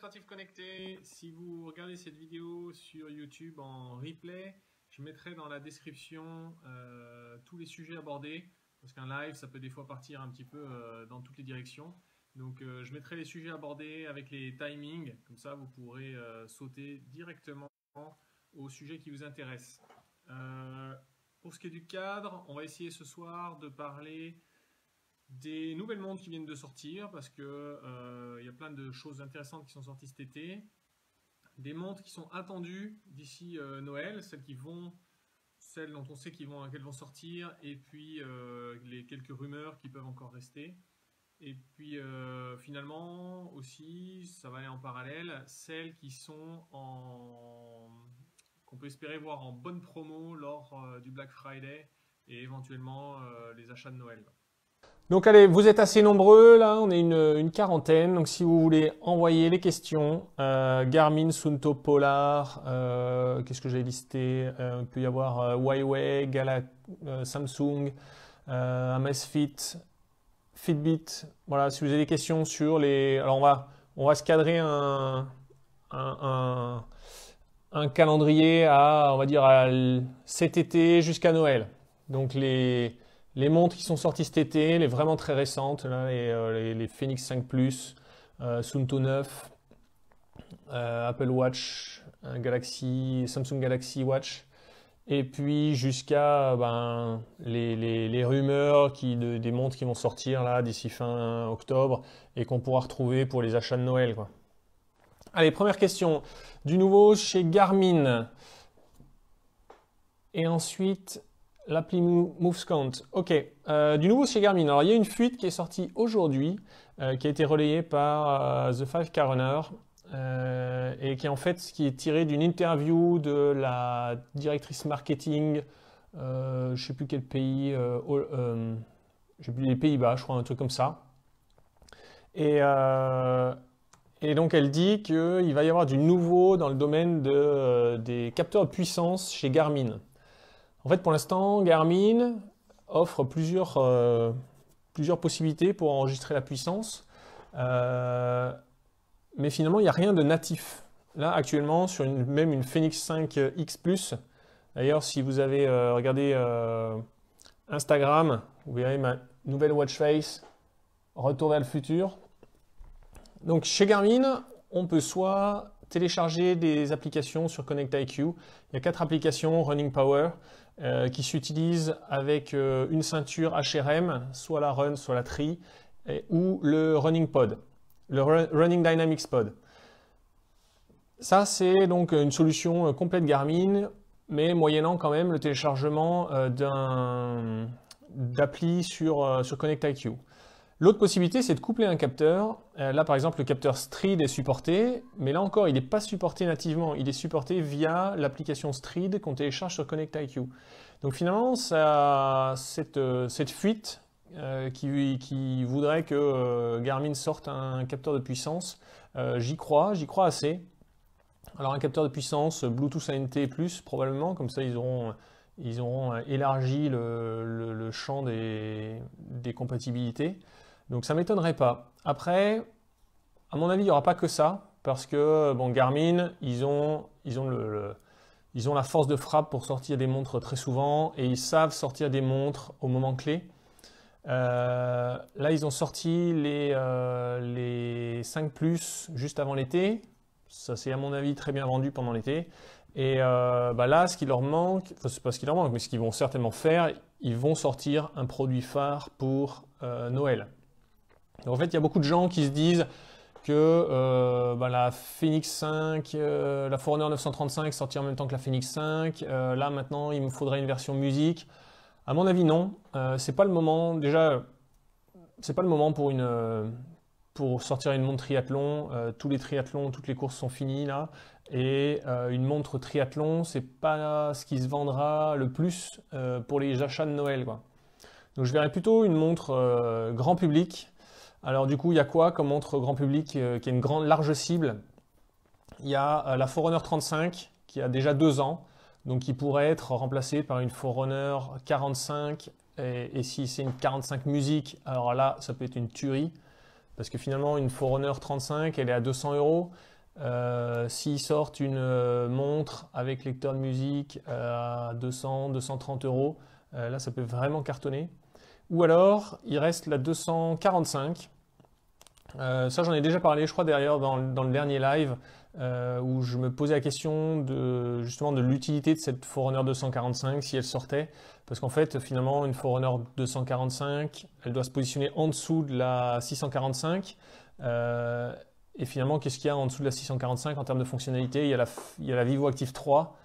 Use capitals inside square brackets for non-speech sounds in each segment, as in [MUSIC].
connectés Connecté, si vous regardez cette vidéo sur YouTube en replay, je mettrai dans la description euh, tous les sujets abordés, parce qu'un live, ça peut des fois partir un petit peu euh, dans toutes les directions. Donc euh, je mettrai les sujets abordés avec les timings, comme ça vous pourrez sauter directement au sujet qui vous intéresse. pour ce qui est du cadre, on va essayer ce soir de parler des nouvelles montres qui viennent de sortir parce que euh, il y a plein de choses intéressantes qui sont sorties cet été. Des montres qui sont attendues d'ici euh, Noël, celles qui vont celles dont on sait qu'elles vont, vont sortir, et puis euh, les quelques rumeurs qui peuvent encore rester. Et puis finalement aussi, ça va aller en parallèle, celles qui sont en qu'on peut espérer voir en bonne promo lors du Black Friday et éventuellement les achats de Noël. Donc allez, vous êtes assez nombreux, là on est une, quarantaine, donc si vous voulez envoyer les questions, euh, Garmin, Sunto Polar, euh, qu'est-ce que j'ai listé Il euh, peut y avoir Huawei, Gala, Samsung, Amazfit, Fitbit, voilà, si vous avez des questions sur les... Alors on va, on va se cadrer un, un, un calendrier à, on va dire, à cet été jusqu'à Noël. Donc les les montres qui sont sorties cet été, les vraiment très récentes, là, les, euh, les, Phoenix 5 Plus, euh, Sunto 9, euh, Apple Watch, Galaxy, Samsung Galaxy Watch, et puis jusqu'à ben, les, rumeurs qui, des montres qui vont sortir là d'ici fin octobre et qu'on pourra retrouver pour les achats de Noël. Allez, première question. Du nouveau chez Garmin. Et ensuite, L'appli MoveScount. Ok. Euh, du nouveau chez Garmin. Alors, il y a une fuite qui est sortie aujourd'hui, euh, qui a été relayée par euh, The Five Car et qui est en fait qui est tirée d'une interview de la directrice marketing, je ne sais plus quel pays, je sais plus les Pays-Bas, je crois, un truc comme ça. Et, donc, elle dit qu'il va y avoir du nouveau dans le domaine des capteurs de puissance chez Garmin. En fait, pour l'instant, Garmin offre plusieurs, euh, possibilités pour enregistrer la puissance. Euh, mais finalement, il n'y a rien de natif. Là, actuellement, sur même une Phoenix 5 X+, d'ailleurs, si vous avez euh, regardé Instagram, vous verrez ma nouvelle watch face, retour vers le futur. Donc, chez Garmin, on peut soit télécharger des applications sur Connect IQ. Il y a quatre applications, Running Power, euh, qui s'utilise avec euh, une ceinture HRM, soit la Run, soit la TRI, ou le Running Pod, le Running Dynamics Pod. Ça, c'est donc une solution euh, complète Garmin, mais moyennant quand même le téléchargement d'appli sur, sur IQ. L'autre possibilité, c'est de coupler un capteur. Euh, là, par exemple, le capteur Stride est supporté, mais là encore, il n'est pas supporté nativement. Il est supporté via l'application Stride qu'on télécharge sur CONNECT iQ. Donc finalement, euh, cette, fuite euh, qui, voudrait que Garmin sorte un capteur de puissance, j'y crois, j'y crois assez. Alors un capteur de puissance Bluetooth ANT+, probablement, comme ça ils auront élargi le, champ des compatibilités. Donc ça ne m'étonnerait pas. Après, à mon avis, il n'y aura pas que ça, parce que euh, bon, Garmin, ils ont, la force de frappe pour sortir des montres très souvent et ils savent sortir des montres au moment clé. Euh, là, ils ont sorti les, 5 euh, Plus juste avant l'été. Ça c'est à mon avis, très bien vendu pendant l'été. Et bah là, ce qui leur manque, enfin, c'est pas ce qui leur manque, mais ce qu'ils vont certainement faire, ils vont sortir un produit phare pour Noël en fait, il y a beaucoup de gens qui se disent que euh, bah, la Phoenix 5, euh, la Forerunner 935 sortir en même temps que la Phoenix 5. Euh, là, maintenant, il me faudrait une version musique. À mon avis, non. c'est pas le moment. Déjà, c'est pas le moment pour une pour sortir une montre triathlon. tous les triathlons, toutes les courses sont finies là. Et une montre triathlon, c'est pas ce qui se vendra le plus pour les achats de Noël, Donc, je verrais plutôt une montre grand public alors du coup, il y a quoi comme montre grand public euh, qui est une grande large cible Il y a euh, la Forerunner 35 qui a déjà deux ans, donc qui pourrait être remplacée par une Forerunner 45. Et, si c'est une 45 musique, alors là, ça peut être une tuerie. Parce que finalement, une Forerunner 35, elle est à 200 euros. Euh, s'ils sortent une montre avec lecteur de musique à 200, 230 euros, là ça peut vraiment cartonner. Ou alors, il reste la 245. Euh, ça, j'en ai déjà parlé, je crois, derrière dans, le dernier live, euh, où je me posais la question de justement de l'utilité de cette Forerunner 245 si elle sortait. Parce qu'en fait, finalement, une Forerunner 245, elle doit se positionner en dessous de la 645. Euh, et finalement, qu'est-ce qu'il y a en dessous de la 645 en termes de fonctionnalité il y, a la, il y a la Vivo Active 3.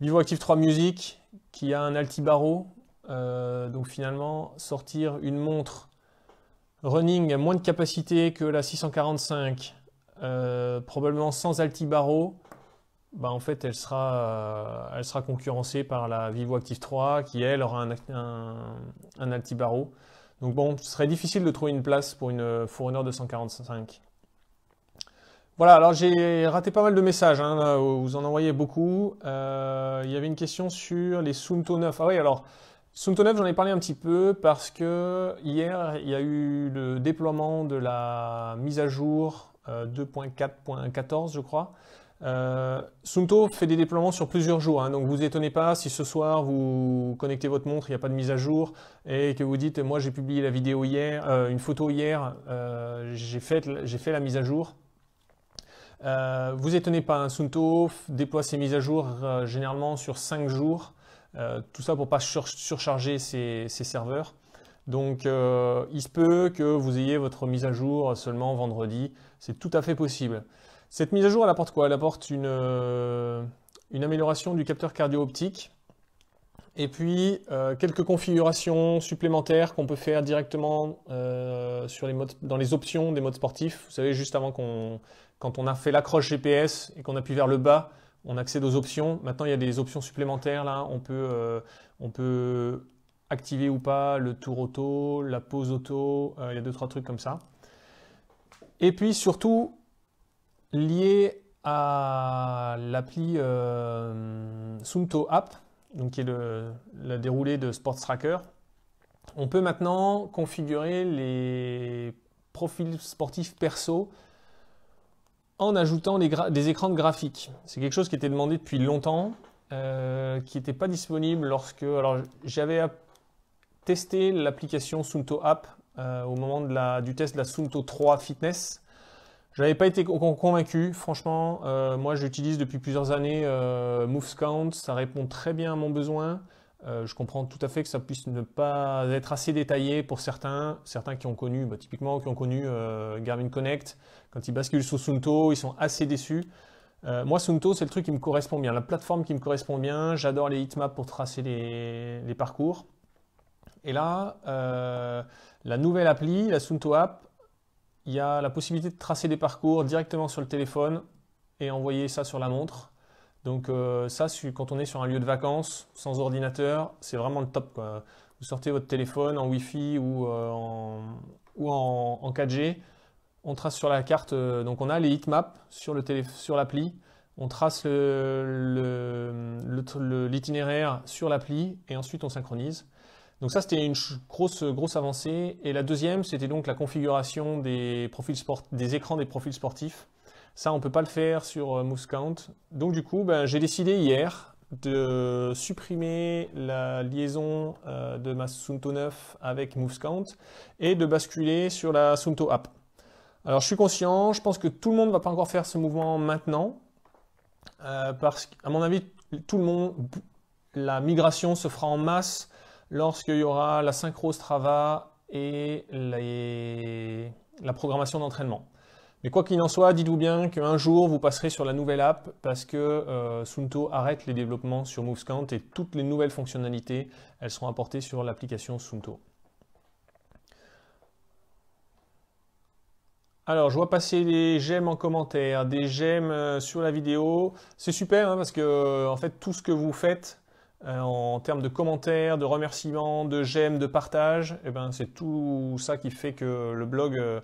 Vivo Active 3 Music qui a un altibaro euh, donc finalement, sortir une montre running à moins de capacité que la 645, euh, probablement sans Altibaro, bah en fait elle sera, euh, elle sera concurrencée par la Vivo Active 3 qui elle aura un, un, un Donc bon, ce serait difficile de trouver une place pour une Forerunner 245. Voilà, alors j'ai raté pas mal de messages, hein, vous en envoyez beaucoup. Il y avait une question sur les Sunto 9. Ah oui, alors 9, j'en ai parlé un petit peu parce que hier, il y a eu le déploiement de la mise à jour 2.4.14, euh, je crois. Euh, fait des déploiements sur plusieurs jours, hein. donc vous étonnez pas si ce soir vous connectez votre montre, il n'y a pas de mise à jour, et que vous dites moi j'ai publié la vidéo hier, euh, une photo hier, euh, j'ai fait, la mise à jour. vous étonnez pas, hein. Sunto déploie ses mises à jour généralement sur 5 jours. Euh, tout ça pour ne pas surcharger ces, serveurs. Donc euh, il se peut que vous ayez votre mise à jour seulement vendredi, c'est tout à fait possible. Cette mise à jour, elle apporte quoi Elle apporte euh, une, amélioration du capteur cardio-optique et puis quelques configurations supplémentaires qu'on peut faire directement dans les options des modes sportifs. Vous savez, juste avant quand on a fait l'accroche GPS et qu'on appuie vers le bas, on accède aux options. Maintenant, il y a des options supplémentaires là. On peut, euh, on peut activer ou pas le tour auto, la pause auto. Euh, il y a deux trois trucs comme ça. Et puis surtout lié à l'appli euh, Sumto App, donc qui est le, la déroulé de Sports Tracker. On peut maintenant configurer les profils sportifs perso en ajoutant des écrans de graphique. C'est quelque chose qui était demandé depuis longtemps, euh, qui n'était pas disponible lorsque... Alors j'avais testé l'application Sunto App euh, au moment du test de la Sunto 3 Fitness. Je n'avais pas été convaincu, franchement. Euh, moi, j'utilise depuis plusieurs années euh, MoveScount, ça répond très bien à mon besoin. Euh, je comprends tout à fait que ça puisse ne pas être assez détaillé pour certains, certains qui ont connu, bah, typiquement qui ont connu euh, Garmin Connect, quand ils basculent sur Sunto, ils sont assez déçus. Euh, moi, Sunto, c'est le truc qui me correspond bien, la plateforme qui me correspond bien, j'adore les heatmaps pour tracer les, les, parcours. Et là, la nouvelle appli, la Sunto App, il y a la possibilité de tracer des parcours directement sur le téléphone et envoyer ça sur la montre. Donc euh, ça, quand on est sur un lieu de vacances, sans ordinateur, c'est vraiment le top. Vous sortez votre téléphone en Wi-Fi ou, euh, en, 4G, on trace sur la carte, euh, donc on a les heatmaps sur l'appli, on trace l'itinéraire sur l'appli et ensuite on synchronise. Donc ça, c'était une grosse, grosse avancée. Et la deuxième, c'était donc la configuration des écrans des profils sportifs. Ça, on ne peut pas le faire sur euh, Movescount. Donc du coup, ben, j'ai décidé hier de supprimer la liaison euh, de ma Sunto 9 avec Movescount et de basculer sur la Sunto App. Alors je suis conscient, je pense que tout le monde ne va pas encore faire ce mouvement maintenant, euh, parce qu'à mon avis, tout le monde, la migration se fera en masse lorsqu'il y aura la synchro Strava et la programmation d'entraînement. Mais quoi qu'il en soit, dites-vous bien qu'un jour vous passerez sur la nouvelle app parce que euh, arrête les développements sur Movescant et toutes les nouvelles fonctionnalités, elles seront apportées sur l'application Sunto. Alors, je vois passer des j'aime en commentaire, des j'aime euh, sur la vidéo. C'est super hein, parce que euh, en fait tout ce que vous faites euh, en termes de commentaires, de remerciements, de j'aime, de partage, eh ben, c'est tout ça qui fait que le blog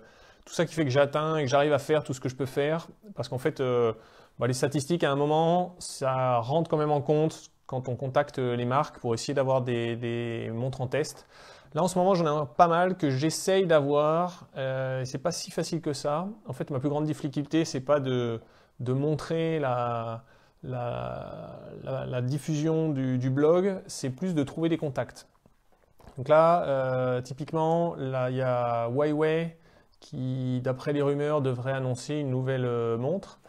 tout ça qui fait que j'atteins et que j'arrive à faire tout ce que je peux faire. Parce qu'en fait, euh, bah, les statistiques, à un moment, ça rentre quand même en compte quand on contacte euh, les marques pour essayer d'avoir des, montres en test. Là, en ce moment, j'en ai pas mal que j'essaye d'avoir. Euh, c'est pas si facile que ça. En fait, ma plus grande difficulté, c'est pas de, montrer la, la, diffusion du, blog, c'est plus de trouver des contacts. Donc là, euh, typiquement, là, il y a Huawei qui, d'après les rumeurs, devrait annoncer une nouvelle euh, montre.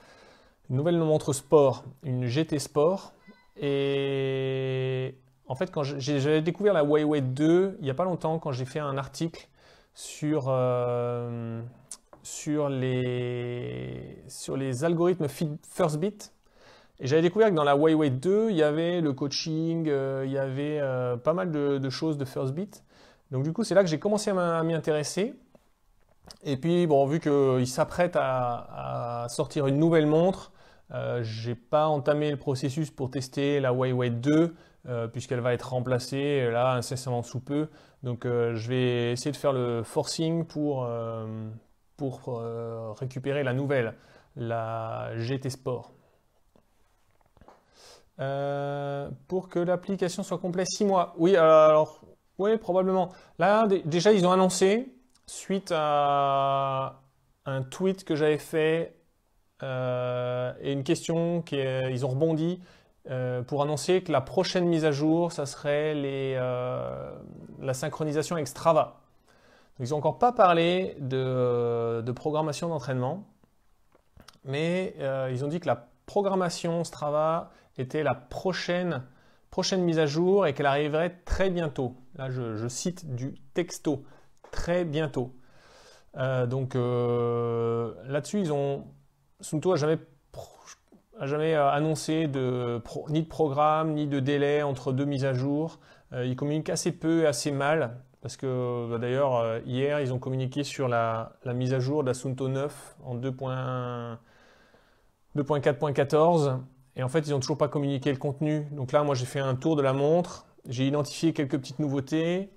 Une nouvelle montre sport, une GT Sport. Et en fait, quand j'avais découvert la Huawei 2 il n'y a pas longtemps, quand j'ai fait un article sur, euh, sur, les, sur les algorithmes First Bit, et j'avais découvert que dans la Huawei 2, il y avait le coaching, euh, il y avait pas mal de, choses de First Bit. Donc du coup, c'est là que j'ai commencé à m'y intéresser. Et puis, bon, vu qu'il s'apprête à, sortir une nouvelle montre, euh, je n'ai pas entamé le processus pour tester la Huawei 2 euh, puisqu'elle va être remplacée euh, là incessamment sous peu. Donc je vais essayer de faire le forcing pour, pour récupérer la nouvelle, la GT Sport. pour que l'application soit complète 6 mois. Oui, alors, oui, probablement. Là, déjà, ils ont annoncé suite à un tweet que j'avais fait euh, et une question qu'ils ont rebondi euh, pour annoncer que la prochaine mise à jour, ça serait euh, la synchronisation avec Strava. ils n'ont encore pas parlé de, programmation d'entraînement, mais ils ont dit que la programmation Strava était la prochaine, prochaine mise à jour et qu'elle arriverait très bientôt. Là, je cite du texto très bientôt. Euh, donc euh, là-dessus, ils ont. Sunto a jamais, a jamais euh, annoncé de ni de programme, ni de délai entre deux mises à jour. ils communiquent assez peu et assez mal. Parce que bah, d'ailleurs, hier, ils ont communiqué sur la, la mise à jour de la Sunto 9 en 2.4.14. Et en fait, ils n'ont toujours pas communiqué le contenu. Donc là, moi, j'ai fait un tour de la montre. J'ai identifié quelques petites nouveautés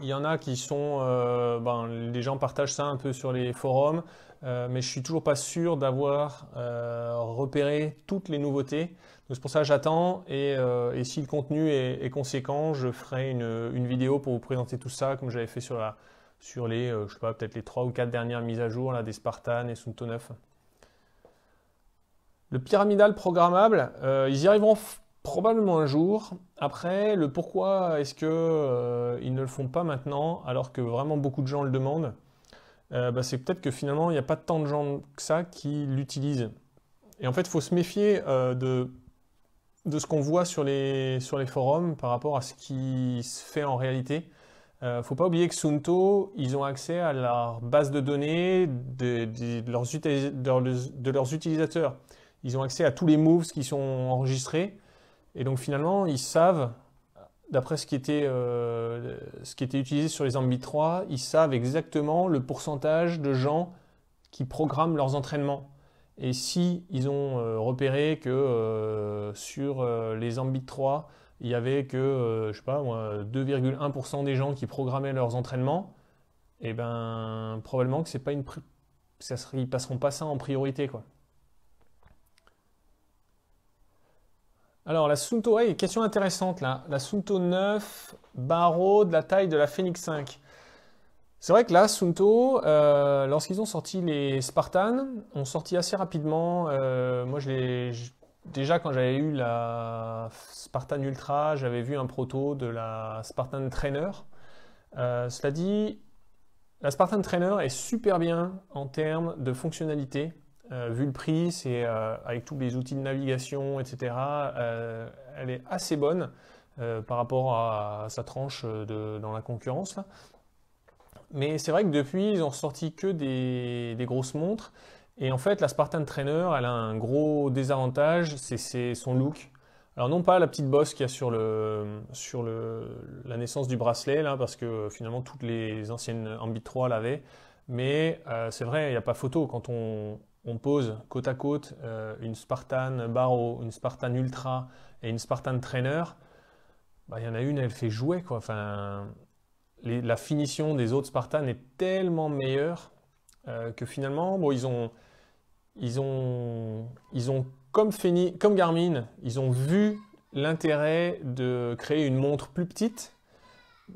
il y en a qui sont, euh, ben, les gens partagent ça un peu sur les forums, euh, mais je suis toujours pas sûr d'avoir euh, repéré toutes les nouveautés. c'est pour ça que j'attends et, si le contenu est, conséquent, je ferai une, vidéo pour vous présenter tout ça comme j'avais fait sur, la, sur les, je sais pas, peut-être les trois ou quatre dernières mises à jour là, des Spartans et Sunto 9. Le pyramidal programmable, ils y arriveront probablement un jour. Après, le pourquoi est-ce qu'ils euh, ne le font pas maintenant alors que vraiment beaucoup de gens le demandent, euh, bah, c'est peut-être que finalement il n'y a pas tant de gens que ça qui l'utilisent. Et en fait, il faut se méfier euh, de, de ce qu'on voit sur les, sur les forums par rapport à ce qui se fait en réalité. Il ne faut pas oublier que Sunto, ils ont accès à la base de données leurs, de leurs utilisateurs. Ils ont accès à tous les moves qui sont enregistrés. Et donc finalement, ils savent, d'après ce, qui était, euh, utilisé sur les Ambit 3, ils savent exactement le pourcentage de gens qui programment leurs entraînements. Et si ils ont euh, repéré que euh, sur les Ambit 3, il y avait que, je sais pas 2,1% des gens qui programmaient leurs entraînements, et eh ben probablement que c'est pas une ça, passeront pas ça en priorité quoi. Alors, la Sunto, question intéressante là. La Sunto 9, barreau de la taille de la Phoenix 5. C'est vrai que la Sunto, euh, lorsqu'ils ont sorti les Spartans, ont sorti assez rapidement. Euh, moi, je l'ai. Déjà, quand j'avais eu la Spartan Ultra, j'avais vu un proto de la Spartan Trainer. Euh, cela dit, la Spartan Trainer est super bien en termes de fonctionnalité. Euh, vu le prix, c'est euh, avec tous les outils de navigation, etc. Euh, elle est assez bonne par rapport à, sa tranche dans la concurrence. Mais c'est vrai que depuis, ils ont sorti que des, grosses montres. Et en fait, la Spartan Trainer, elle a un gros désavantage, c'est son look. Alors non pas la petite bosse qu'il y a sur, le, sur le, la naissance du bracelet, là, parce que finalement toutes les anciennes Ambit 3 l'avaient. Mais c'est vrai, il n'y a pas photo. Quand on, on pose côte à côte euh, une Spartan barreau une Spartan Ultra et une Spartan Trainer, bah, il y en a une, elle fait jouer. Quoi. Enfin, la finition des autres spartan est tellement meilleure euh, que finalement, bon, ils ont, ils ont, ils ont comme, Fini, comme Garmin, ils ont vu l'intérêt de créer une montre plus petite,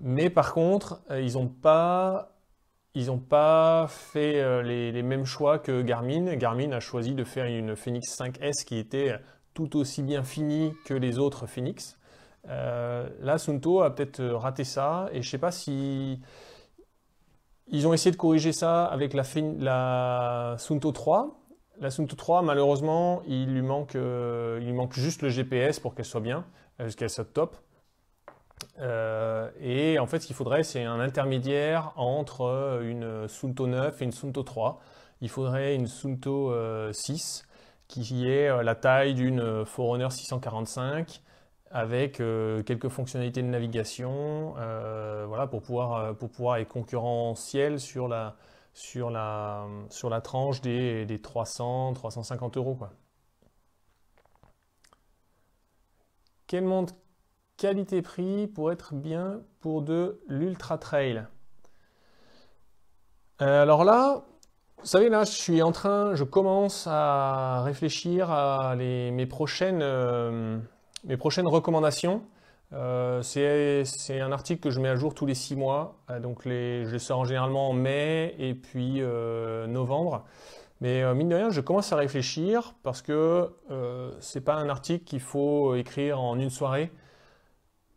mais par contre, euh, ils n'ont pas ils n'ont pas fait euh, les, mêmes choix que Garmin. Garmin a choisi de faire une Phoenix 5S qui était tout aussi bien finie que les autres Phoenix. La euh, là, Sunto a peut-être raté ça et je ne sais pas si ils ont essayé de corriger ça avec la, la Sunto 3. La Sunto 3, malheureusement, il lui manque, euh, il manque juste le GPS pour qu'elle soit bien, jusqu'à qu'elle soit top. Euh, et en fait, ce qu'il faudrait, c'est un intermédiaire entre une Sunto 9 et une Sunto 3. Il faudrait une Sunto 6 euh, qui est euh, la taille d'une Forerunner 645 avec quelques fonctionnalités de navigation voilà, pour, pouvoir, pour pouvoir être concurrentiel sur la, sur la, sur la tranche des, 300-350 euros. Quoi. Quel monde qualité-prix pour être bien pour de l'ultra trail. Euh, alors là, vous savez, là, je suis en train, je commence à réfléchir à euh, mes, prochaines, recommandations. Euh, c'est un article que je mets à jour tous les six mois. donc les, je le sors généralement en mai et puis novembre. Mais mine de rien, je commence à réfléchir parce que ce n'est pas un article qu'il faut écrire en une soirée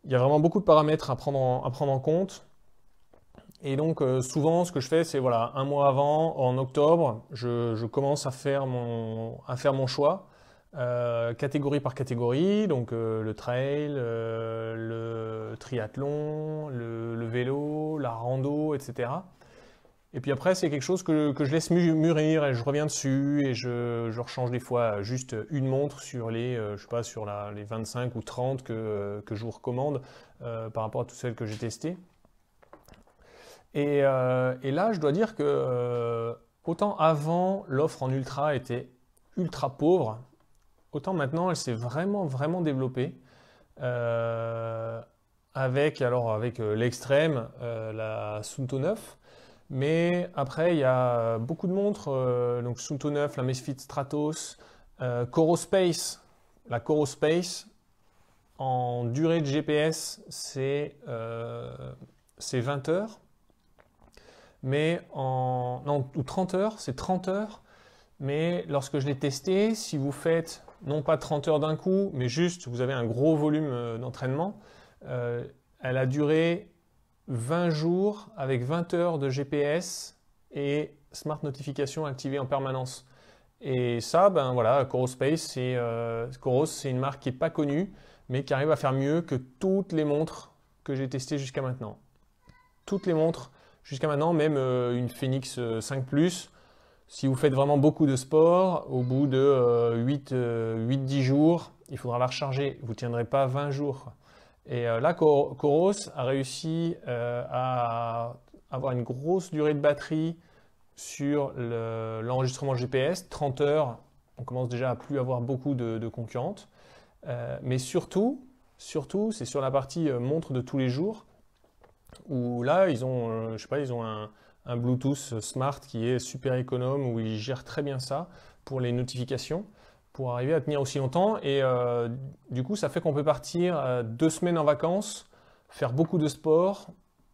il y a vraiment beaucoup de paramètres à prendre en, à prendre en compte. Et donc euh, souvent, ce que je fais, c'est voilà, un mois avant, en octobre, je, commence à faire mon, à faire mon choix, euh, catégorie par catégorie, donc euh, le trail, le triathlon, le, vélo, la rando, etc. Et puis après, c'est quelque chose que, je laisse mûrir et je reviens dessus et je, rechange des fois juste une montre sur les, euh, je pas, sur les 25 ou 30 que, je vous recommande euh, par rapport à toutes celles que j'ai testées. Et, euh, là, je dois dire que autant avant, l'offre en ultra était ultra pauvre, autant maintenant, elle s'est vraiment, vraiment développée avec, alors, avec l'extrême, la Sunto 9 mais après, il y a beaucoup de montres, euh, donc Sunto 9, la Mesfit Stratos, Corospace. Euh, la Corospace, en durée de GPS, c'est euh, 20 heures. Mais en. Non, ou 30 heures, c'est 30 heures. Mais lorsque je l'ai testé, si vous faites non pas 30 heures d'un coup, mais juste vous avez un gros volume euh, d'entraînement, elle a duré 20 jours avec 20 heures de GPS et Smart Notification activée en permanence. Et ça, ben voilà, Corospace, c'est euh, c'est une marque qui n'est pas connue, mais qui arrive à faire mieux que toutes les montres que j'ai testées jusqu'à maintenant. Toutes les montres jusqu'à maintenant, même euh, une Phoenix 5 euh, Plus. Si vous faites vraiment beaucoup de sport, au bout de 8-10 jours, il faudra la recharger. Vous ne tiendrez pas 20 jours. Et euh, là, Coros a réussi euh, à avoir une grosse durée de batterie sur l'enregistrement GPS, 30 heures. On commence déjà à plus avoir beaucoup de, concurrentes. Euh, mais surtout, surtout, c'est sur la partie montre de tous les jours où là, ils ont, je sais pas, ils ont un, un Bluetooth smart qui est super économe où ils gèrent très bien ça pour les notifications pour arriver à tenir aussi longtemps. Et euh, du coup, ça fait qu'on peut partir euh, deux semaines en vacances, faire beaucoup de sport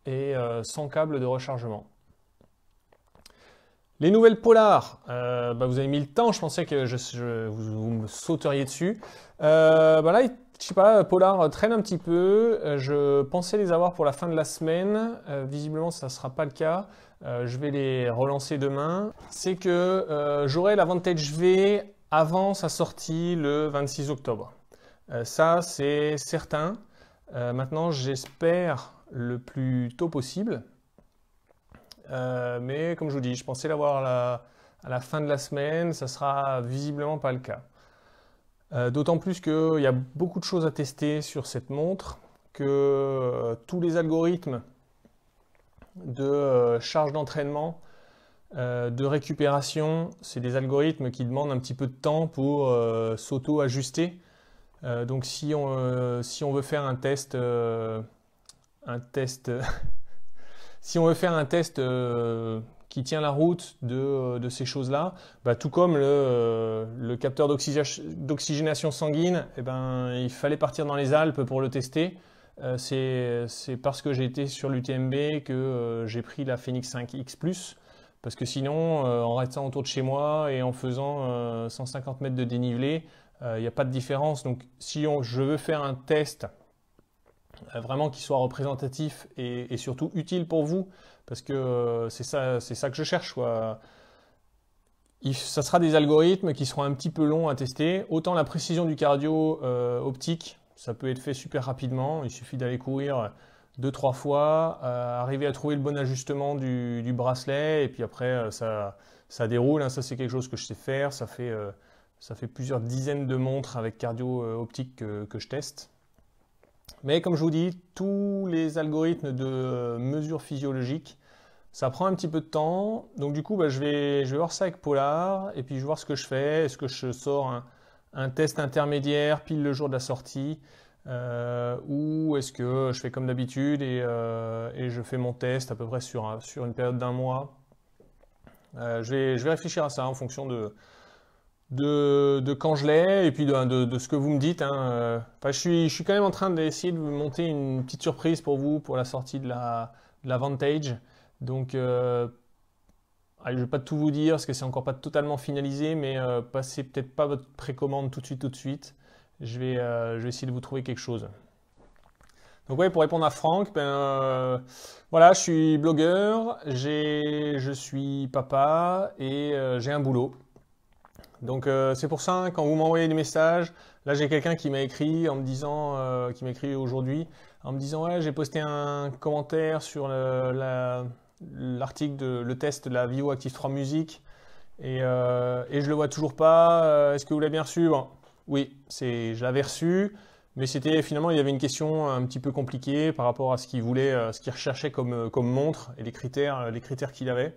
et euh, sans câble de rechargement. Les nouvelles Polar, bah, vous avez mis le temps, je pensais que je, vous, me sauteriez dessus. voilà bah là, je sais pas, Polar traîne un petit peu. Je pensais les avoir pour la fin de la semaine. visiblement, ça sera pas le cas. je vais les relancer demain. C'est que j'aurai l'avantage V avant sa sortie le 26 octobre. Euh, ça, c'est certain. Euh, maintenant, j'espère le plus tôt possible. Euh, mais comme je vous dis, je pensais l'avoir à, la, à la, fin de la semaine. Ça sera visiblement pas le cas. D'autant plus qu'il y a beaucoup de choses à tester sur cette montre, que tous les algorithmes de charge d'entraînement euh, de récupération, c'est des algorithmes qui demandent un petit peu de temps pour euh, s'auto-ajuster. Euh, donc si on, veut faire un test, un test [LAUGHS] si on veut faire un test qui tient la route de, ces choses-là, bah, tout comme le, capteur d'oxygénation sanguine, eh ben, il fallait partir dans les Alpes pour le tester. c'est parce que j'ai été sur l'UTMB que j'ai pris la Phoenix 5X parce que sinon, euh, en restant autour de chez moi et en faisant 150 euh, mètres de dénivelé, euh, il n'y a pas de différence. Donc si je veux faire un test vraiment qui soit représentatif et, surtout utile pour vous, parce que c'est ça, que je cherche. ça sera des algorithmes qui seront un petit peu longs à tester. Autant la précision du cardio optique, ça peut être fait super rapidement. Il suffit d'aller courir deux, trois fois, euh, arriver à trouver le bon ajustement du, bracelet, et puis après, euh, ça, déroule. Hein. Ça, c'est quelque chose que je sais faire. Ça fait, euh, ça fait plusieurs dizaines de montres avec cardio optique que, je teste. Mais comme je vous dis, tous les algorithmes de mesure physiologique, ça prend un petit peu de temps. Donc du coup, bah, je, vais, je vais voir ça avec Polar et puis je vais voir ce que je fais. Est-ce que je sors un, test intermédiaire pile le jour de la sortie euh, ou est-ce que je fais comme d'habitude euh, et, je fais mon test à peu près sur, sur une période d'un mois euh, je, vais, réfléchir à ça en fonction de, de, quand je l'ai et puis de, ce que vous me dites. Hein. je, suis, quand même en train d'essayer de vous monter une petite surprise pour vous pour la sortie de la, Vantage. Donc, je ne vais pas tout vous dire parce que c'est encore pas totalement finalisé, mais passez peut-être pas votre précommande tout de suite, tout de suite je vais, euh, je vais essayer de vous trouver quelque chose. Donc oui, pour répondre à Franck, ben, euh, voilà, je suis blogueur, je suis papa et euh, j'ai un boulot. Donc c'est pour ça, quand vous m'envoyez des messages, là j'ai quelqu'un qui m'a écrit en me disant, qui m'écrit aujourd'hui, en me disant ouais j'ai posté un commentaire sur l'article de le test de la Vivo Active 3 Music et, et je le vois toujours pas, est-ce que vous l'avez bien reçu oui, c'est, je l'avais reçu, mais c'était finalement, il y avait une question un petit peu compliquée par rapport à ce qu'il voulait, euh, ce qu'il recherchait euh, comme, montre et les critères, euh, les critères qu'il avait.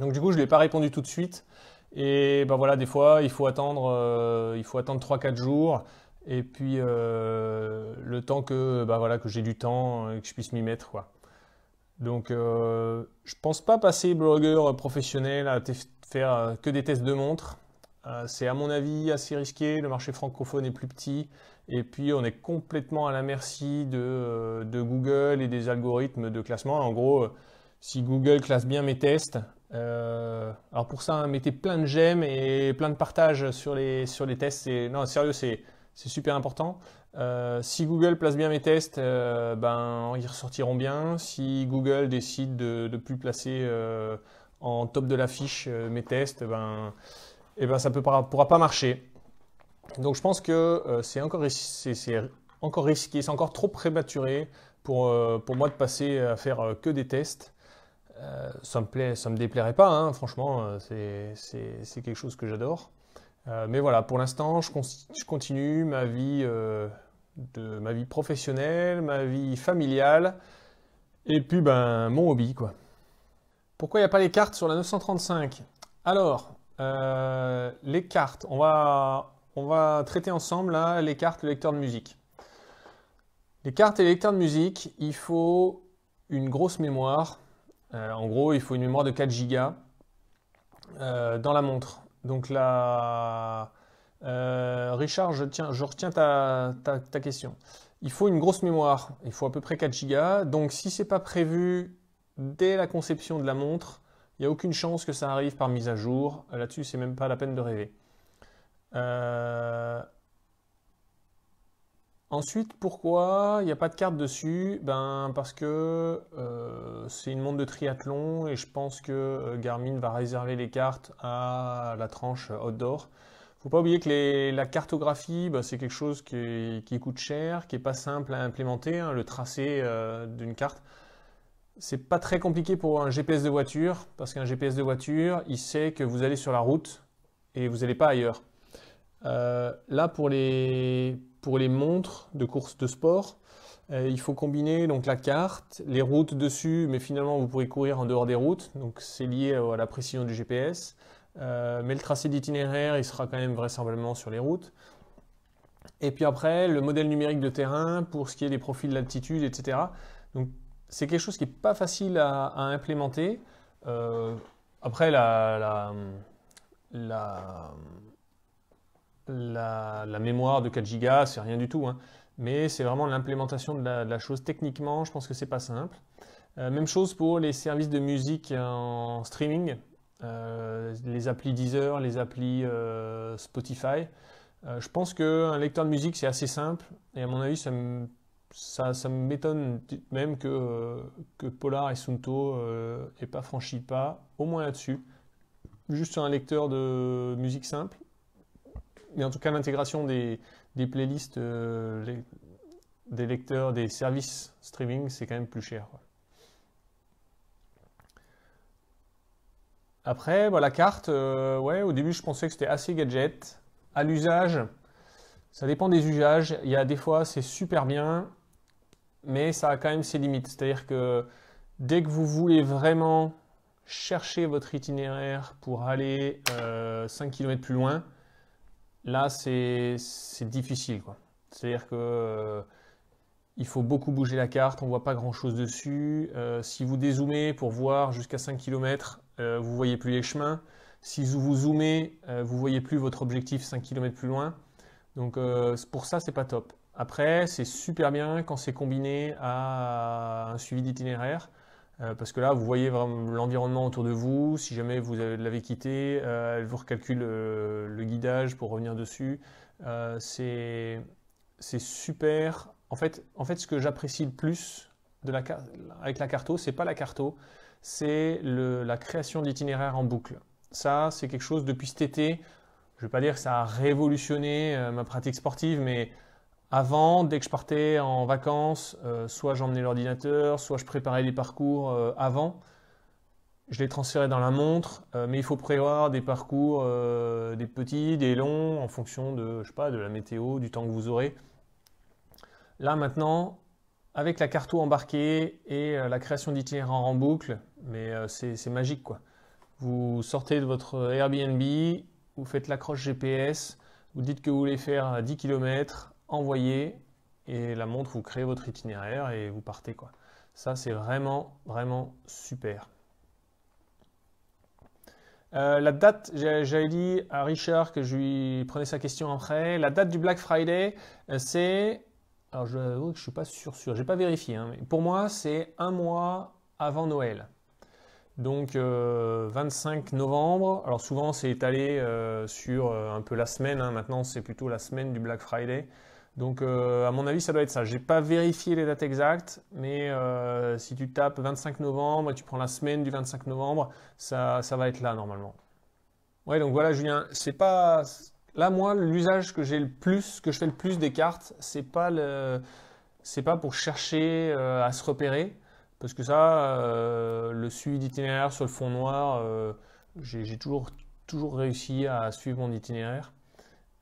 Donc du coup, je ne ai pas répondu tout de suite. Et ben voilà, des fois, il faut attendre, attendre 3-4 jours. Et puis, le temps que, bah, voilà, que j'ai du temps et que je puisse m'y mettre. Donc, je pense pas passer blogueur professionnel à faire que des tests de montres. Euh, c'est à mon avis assez risqué, le marché francophone est plus petit, et puis on est complètement à la merci de, euh, Google et des algorithmes de classement. En gros, euh, si Google classe bien mes tests, alors pour ça, hein, mettez plein de j'aime et plein de partages sur les, sur les tests. Non, sérieux, c'est super important. si Google place bien mes tests, ben, ils ressortiront bien. Si Google décide de ne plus placer en top de l'affiche mes tests, ben, eh ben, ça ne pourra pas marcher. Donc je pense que euh, c'est encore, encore, risqué, c'est encore trop prématuré pour, euh, pour, moi de passer à faire euh, que des tests. ça me me déplairait pas, hein, franchement, c'est quelque chose que j'adore. mais voilà, pour l'instant, je, je, continue ma vie, de, ma vie professionnelle, ma vie familiale, et puis ben, mon hobby. quoi. Pourquoi il n'y a pas les cartes sur la 935 Alors, euh, les cartes, on va, on va traiter ensemble hein, les cartes, lecteur de musique. Les cartes et lecteurs lecteur de musique, il faut une grosse mémoire. Euh, en gros, il faut une mémoire de 4 Go euh, dans la montre. Donc là, Richard, je, tiens, je retiens ta, ta, question. Il faut une grosse mémoire, il faut à peu près 4 Go. Donc si ce n'est pas prévu dès la conception de la montre, il n'y a aucune chance que ça arrive par mise à jour. Là-dessus, c'est même pas la peine de rêver. Euh, ensuite, pourquoi il n'y a pas de carte dessus ben, Parce que euh, c'est une montre de triathlon et je pense que euh, Garmin va réserver les cartes à la tranche outdoor. faut pas oublier que la cartographie, ben, c'est quelque chose qui, coûte cher, qui est pas simple à implémenter. Hein, le tracé d'une carte, c'est pas très compliqué pour un GPS de voiture, parce qu'un GPS de voiture, il sait que vous allez sur la route et vous n'allez pas ailleurs. Euh, là, pour les, pour les montres de course de sport, euh, il faut combiner donc la carte, les routes dessus, mais finalement vous pourrez courir en dehors des routes, donc c'est lié à la précision du GPS. Euh, mais le tracé d'itinéraire, il sera quand même vraisemblablement sur les routes. Et puis après, le modèle numérique de terrain pour ce qui est des profils d'altitude, etc. Donc c'est quelque chose qui n'est pas facile à, implémenter. Euh, après, la, la, la, mémoire de 4 Go, c'est rien du tout. Hein. Mais c'est vraiment l'implémentation de, la chose techniquement. Je pense que ce n'est pas simple. Euh, même chose pour les services de musique en streaming, euh, les applis Deezer, les applis Spotify. je pense qu'un lecteur de musique, c'est assez simple. Et à mon avis, ça me ça, ça m'étonne même que, Polar et Sunto n'aient euh, pas franchi pas, au moins là-dessus. Juste sur un lecteur de musique simple. et en tout cas, l'intégration des, playlists, euh, des lecteurs, des services streaming, c'est quand même plus cher. Après, bah, la carte, euh, ouais, au début, je pensais que c'était assez gadget. À l'usage, ça dépend des usages. Il y a des fois, c'est super bien mais ça a quand même ses limites. C'est-à-dire que dès que vous voulez vraiment chercher votre itinéraire pour aller 5 euh, km plus loin, là c'est difficile. C'est-à-dire que euh, il faut beaucoup bouger la carte, on ne voit pas grand-chose dessus. Euh, si vous dézoomez pour voir jusqu'à 5 km, vous ne voyez plus les chemins. Si vous zoomez, vous ne voyez plus votre objectif 5 km plus loin. Donc pour ça, c'est pas top. Après, c'est super bien quand c'est combiné à un suivi d'itinéraire, euh, parce que là, vous voyez vraiment l'environnement autour de vous. Si jamais vous l'avez quitté, euh, elle vous recalcule euh, le guidage pour revenir dessus. c'est super. En fait, en fait, ce que j'apprécie le plus de la, avec la carto, c'est pas la carto, c'est la création d'itinéraire en boucle. Ça, c'est quelque chose depuis cet été. Je ne vais pas dire que ça a révolutionné ma pratique sportive, mais avant, dès que je partais en vacances, euh, soit j'emmenais l'ordinateur, soit je préparais les parcours euh, avant. Je les transférais dans la montre, euh, mais il faut prévoir des parcours, des petits, des longs, en fonction de, je pas, de la météo, du temps que vous aurez. Là maintenant, avec la carte embarquée et la création d'itinéraires en boucle, mais c'est magique quoi. Vous sortez de votre Airbnb, vous faites l'accroche GPS, vous dites que vous voulez faire 10 km, envoyer et la montre vous créez votre itinéraire et vous partez quoi. Ça c'est vraiment vraiment super. Euh, la date, j'avais dit à Richard que je lui prenais sa question après. La date du Black Friday, euh, c'est. Alors je ne suis pas sûr sûr, j'ai pas vérifié, hein, mais pour moi c'est un mois avant Noël. Donc 25 euh, novembre, alors souvent c'est étalé sur un peu la semaine, hein. maintenant c'est plutôt la semaine du Black Friday. Donc, euh, à mon avis, ça doit être ça. Je n'ai pas vérifié les dates exactes, mais euh, si tu tapes 25 novembre et tu prends la semaine du 25 novembre, ça, va être là normalement. Ouais, donc voilà, Julien, c'est pas. Là, moi, l'usage que j'ai le plus, que je fais le plus des cartes, c'est pas le. C'est pas pour chercher euh, à se repérer, parce que ça, le suivi d'itinéraire sur le fond noir, j'ai toujours, toujours réussi à suivre mon itinéraire.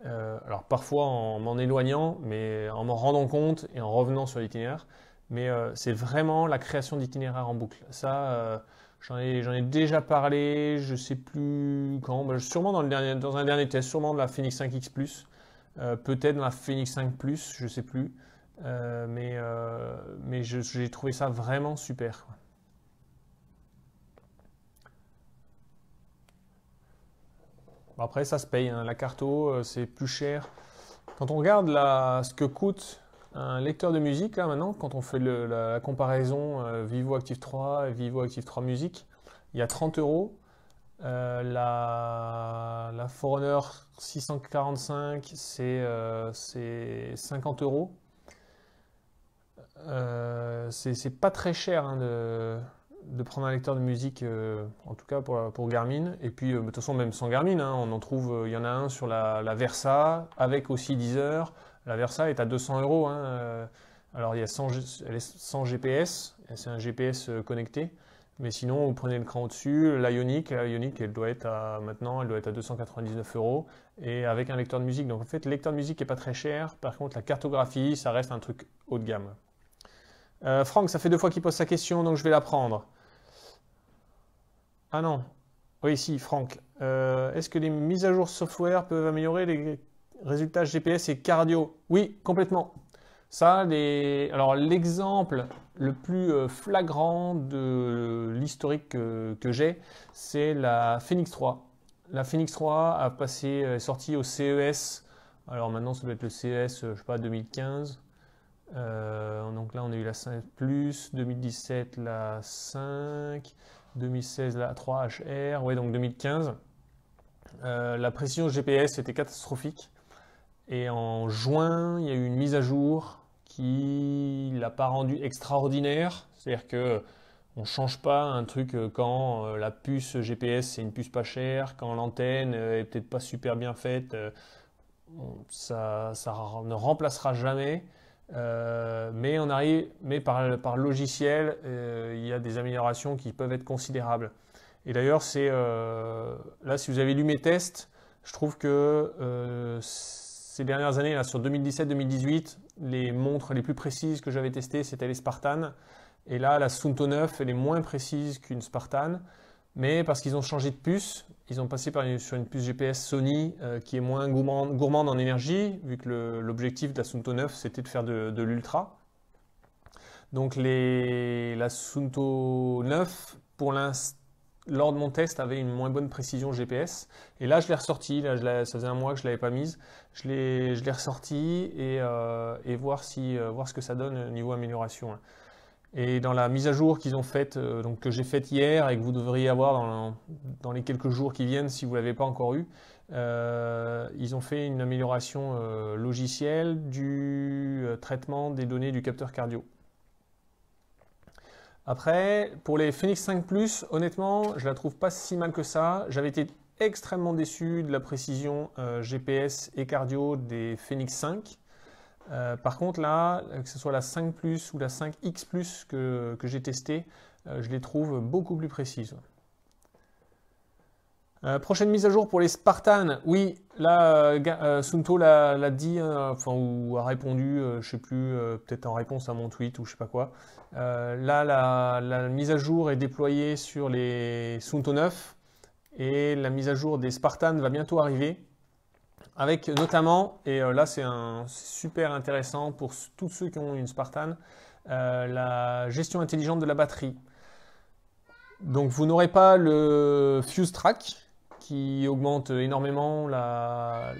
Euh, alors parfois en m'en éloignant, mais en m'en rendant compte et en revenant sur l'itinéraire. Mais euh, c'est vraiment la création d'itinéraires en boucle. Ça, euh, j'en ai, déjà parlé, je sais plus quand, bah, sûrement dans, un dernier test, sûrement de la Phoenix 5X peut-être dans la Phoenix 5 Plus, je sais plus. mais, mais j'ai trouvé ça vraiment super. Après, ça se paye. Hein. La carto, euh, c'est plus cher. Quand on regarde la, ce que coûte un lecteur de musique, là maintenant, quand on fait la, comparaison euh, Vivo Active 3 et Vivo Active 3 Music, il y a 30 euros. Euh, la, la Forerunner 645, c'est 50 euros. c'est pas très cher hein, de, de prendre un lecteur de musique, euh, en tout cas pour, Garmin. Et puis, euh, de toute façon, même sans Garmin, hein, on en trouve, euh, il y en a un sur la, Versa, avec aussi Deezer. La Versa est à 200 euros. Hein, alors, il y a 100, elle est sans GPS, c'est un GPS connecté. Mais sinon, vous prenez le cran au-dessus, la l'Ionic, elle doit être à, maintenant, elle doit être à 299 euros, et avec un lecteur de musique. Donc en fait, le lecteur de musique n'est pas très cher, par contre, la cartographie, ça reste un truc haut de gamme. Franck, ça fait deux fois qu'il pose sa question, donc je vais la prendre. Ah non. Oui, si, Franck. Euh, est-ce que les mises à jour software peuvent améliorer les résultats GPS et cardio Oui, complètement. Ça, alors l'exemple le plus euh, flagrant de l'historique que, j'ai, c'est la Phoenix 3. La Phoenix 3 a passé, est sortie au CES. Alors maintenant, ça doit être le CES, euh, je sais pas, 2015. donc là, on a eu la 5 2017, la 5. 2016, la 3HR, ouais, donc 2015. Euh, la précision GPS était catastrophique. Et en juin, il y a eu une mise à jour qui l'a pas rendu extraordinaire. C'est-à-dire que euh, on change pas un truc euh, quand la puce GPS c'est une puce pas chère, quand l'antenne est peut-être pas super bien faite. ça ne remplacera jamais euh, mais on arrive, mais par, par logiciel, euh, il y a des améliorations qui peuvent être considérables. Et d'ailleurs, c'est euh, là, si vous avez lu mes tests, je trouve que ces dernières années, là, sur 2017-2018, les montres les plus précises que j'avais testées, c'était les Spartan. Et là, la Sunto 9, elle est moins précise qu'une Spartan, mais parce qu'ils ont changé de puce, ils ont passé par sur une puce GPS Sony euh, qui est moins gourmande, gourmande, en énergie, vu que l'objectif de la Sunto 9 c'était de faire de, l'ultra. Donc la Sunto 9, pour lors de mon test, avait une moins bonne précision GPS. Et là, je l'ai ressorti, je ça faisait un mois que je ne l'avais pas mise. Je l'ai ressorti et, euh, et voir, euh, voir, ce que ça donne au niveau amélioration. Hein. Et dans la mise à jour qu'ils ont faite, euh, que j'ai faite hier et que vous devriez avoir dans, les quelques jours qui viennent si vous ne l'avez pas encore eu, euh, ils ont fait une amélioration euh, logicielle du traitement des données du capteur cardio. Après, pour les Phoenix 5 honnêtement, je ne la trouve pas si mal que ça. J'avais été extrêmement déçu de la précision GPS et cardio des Phoenix 5. Euh, par contre, là, euh, que ce soit la 5 ou la 5X Plus que, j'ai testé, euh, je les trouve beaucoup plus précises. prochaine mise à jour pour les Spartans. Oui, là, Sunto l'a dit, hein, enfin, ou a répondu, je ne sais plus, peut-être en réponse à mon tweet ou je sais pas quoi. là, la, la, mise à jour est déployée sur les Sunto 9 et la mise à jour des Spartans va bientôt arriver avec notamment, et euh, là c'est super intéressant pour tous ceux qui ont une Spartan, euh, la gestion intelligente de la batterie. Donc vous n'aurez pas le Fuse Track qui augmente énormément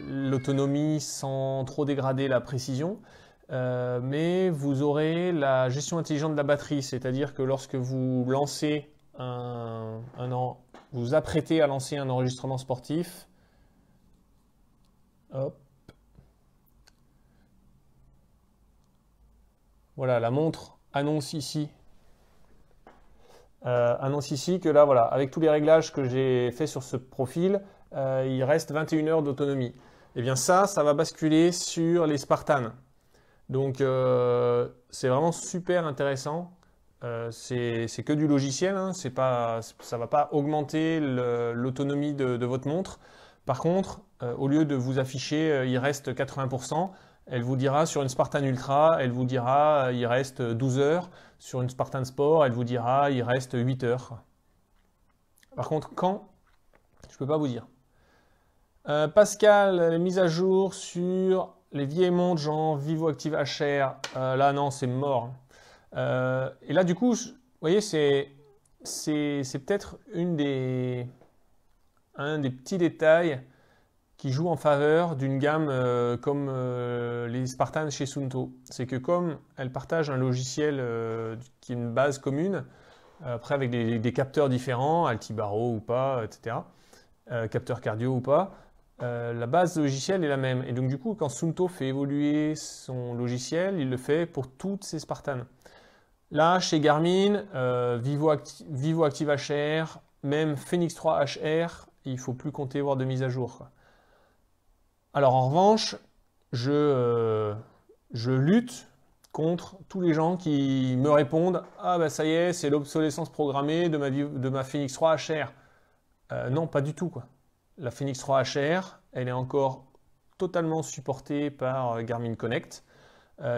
l'autonomie sans trop dégrader la précision, euh, mais vous aurez la gestion intelligente de la batterie, c'est-à-dire que lorsque vous lancez un, vous apprêtez à lancer un enregistrement sportif, voilà, la montre annonce ici. Euh, annonce ici que là, voilà, avec tous les réglages que j'ai fait sur ce profil, euh, il reste 21 heures d'autonomie. Et eh bien ça, ça va basculer sur les Spartans. Donc euh, c'est vraiment super intéressant. c'est que du logiciel, hein. pas, ça ne va pas augmenter l'autonomie de, votre montre. Par contre, euh, au lieu de vous afficher euh, il reste 80%, elle vous dira sur une Spartan Ultra, elle vous dira euh, il reste 12 heures, sur une Spartan Sport, elle vous dira il reste 8 heures. Par contre, quand Je ne peux pas vous dire. Pascal, les mises à jour sur les vieilles montres genre Vivo Active HR, là non, c'est mort. et là, du coup, vous voyez, c'est peut-être une des un des petits détails qui joue en faveur d'une gamme euh, comme euh, les Spartans chez Sunto. C'est que comme elles partagent un logiciel euh, qui est une base commune, après avec des, capteurs différents, Altibaro ou pas, etc., capteur cardio ou pas, la base logicielle est la même. Et donc du coup, quand Sunto fait évoluer son logiciel, il le fait pour toutes ces Spartans. Là, chez Garmin, Vivo, Vivo Active HR, même Phoenix 3 HR, il faut plus compter voir de mise à jour. Alors en revanche, je, euh, je lutte contre tous les gens qui me répondent Ah bah ça y est, c'est l'obsolescence programmée de ma, de ma Phoenix 3 HR. Euh, non, pas du tout. Quoi. La Phoenix 3 HR, elle est encore totalement supportée par euh, Garmin Connect.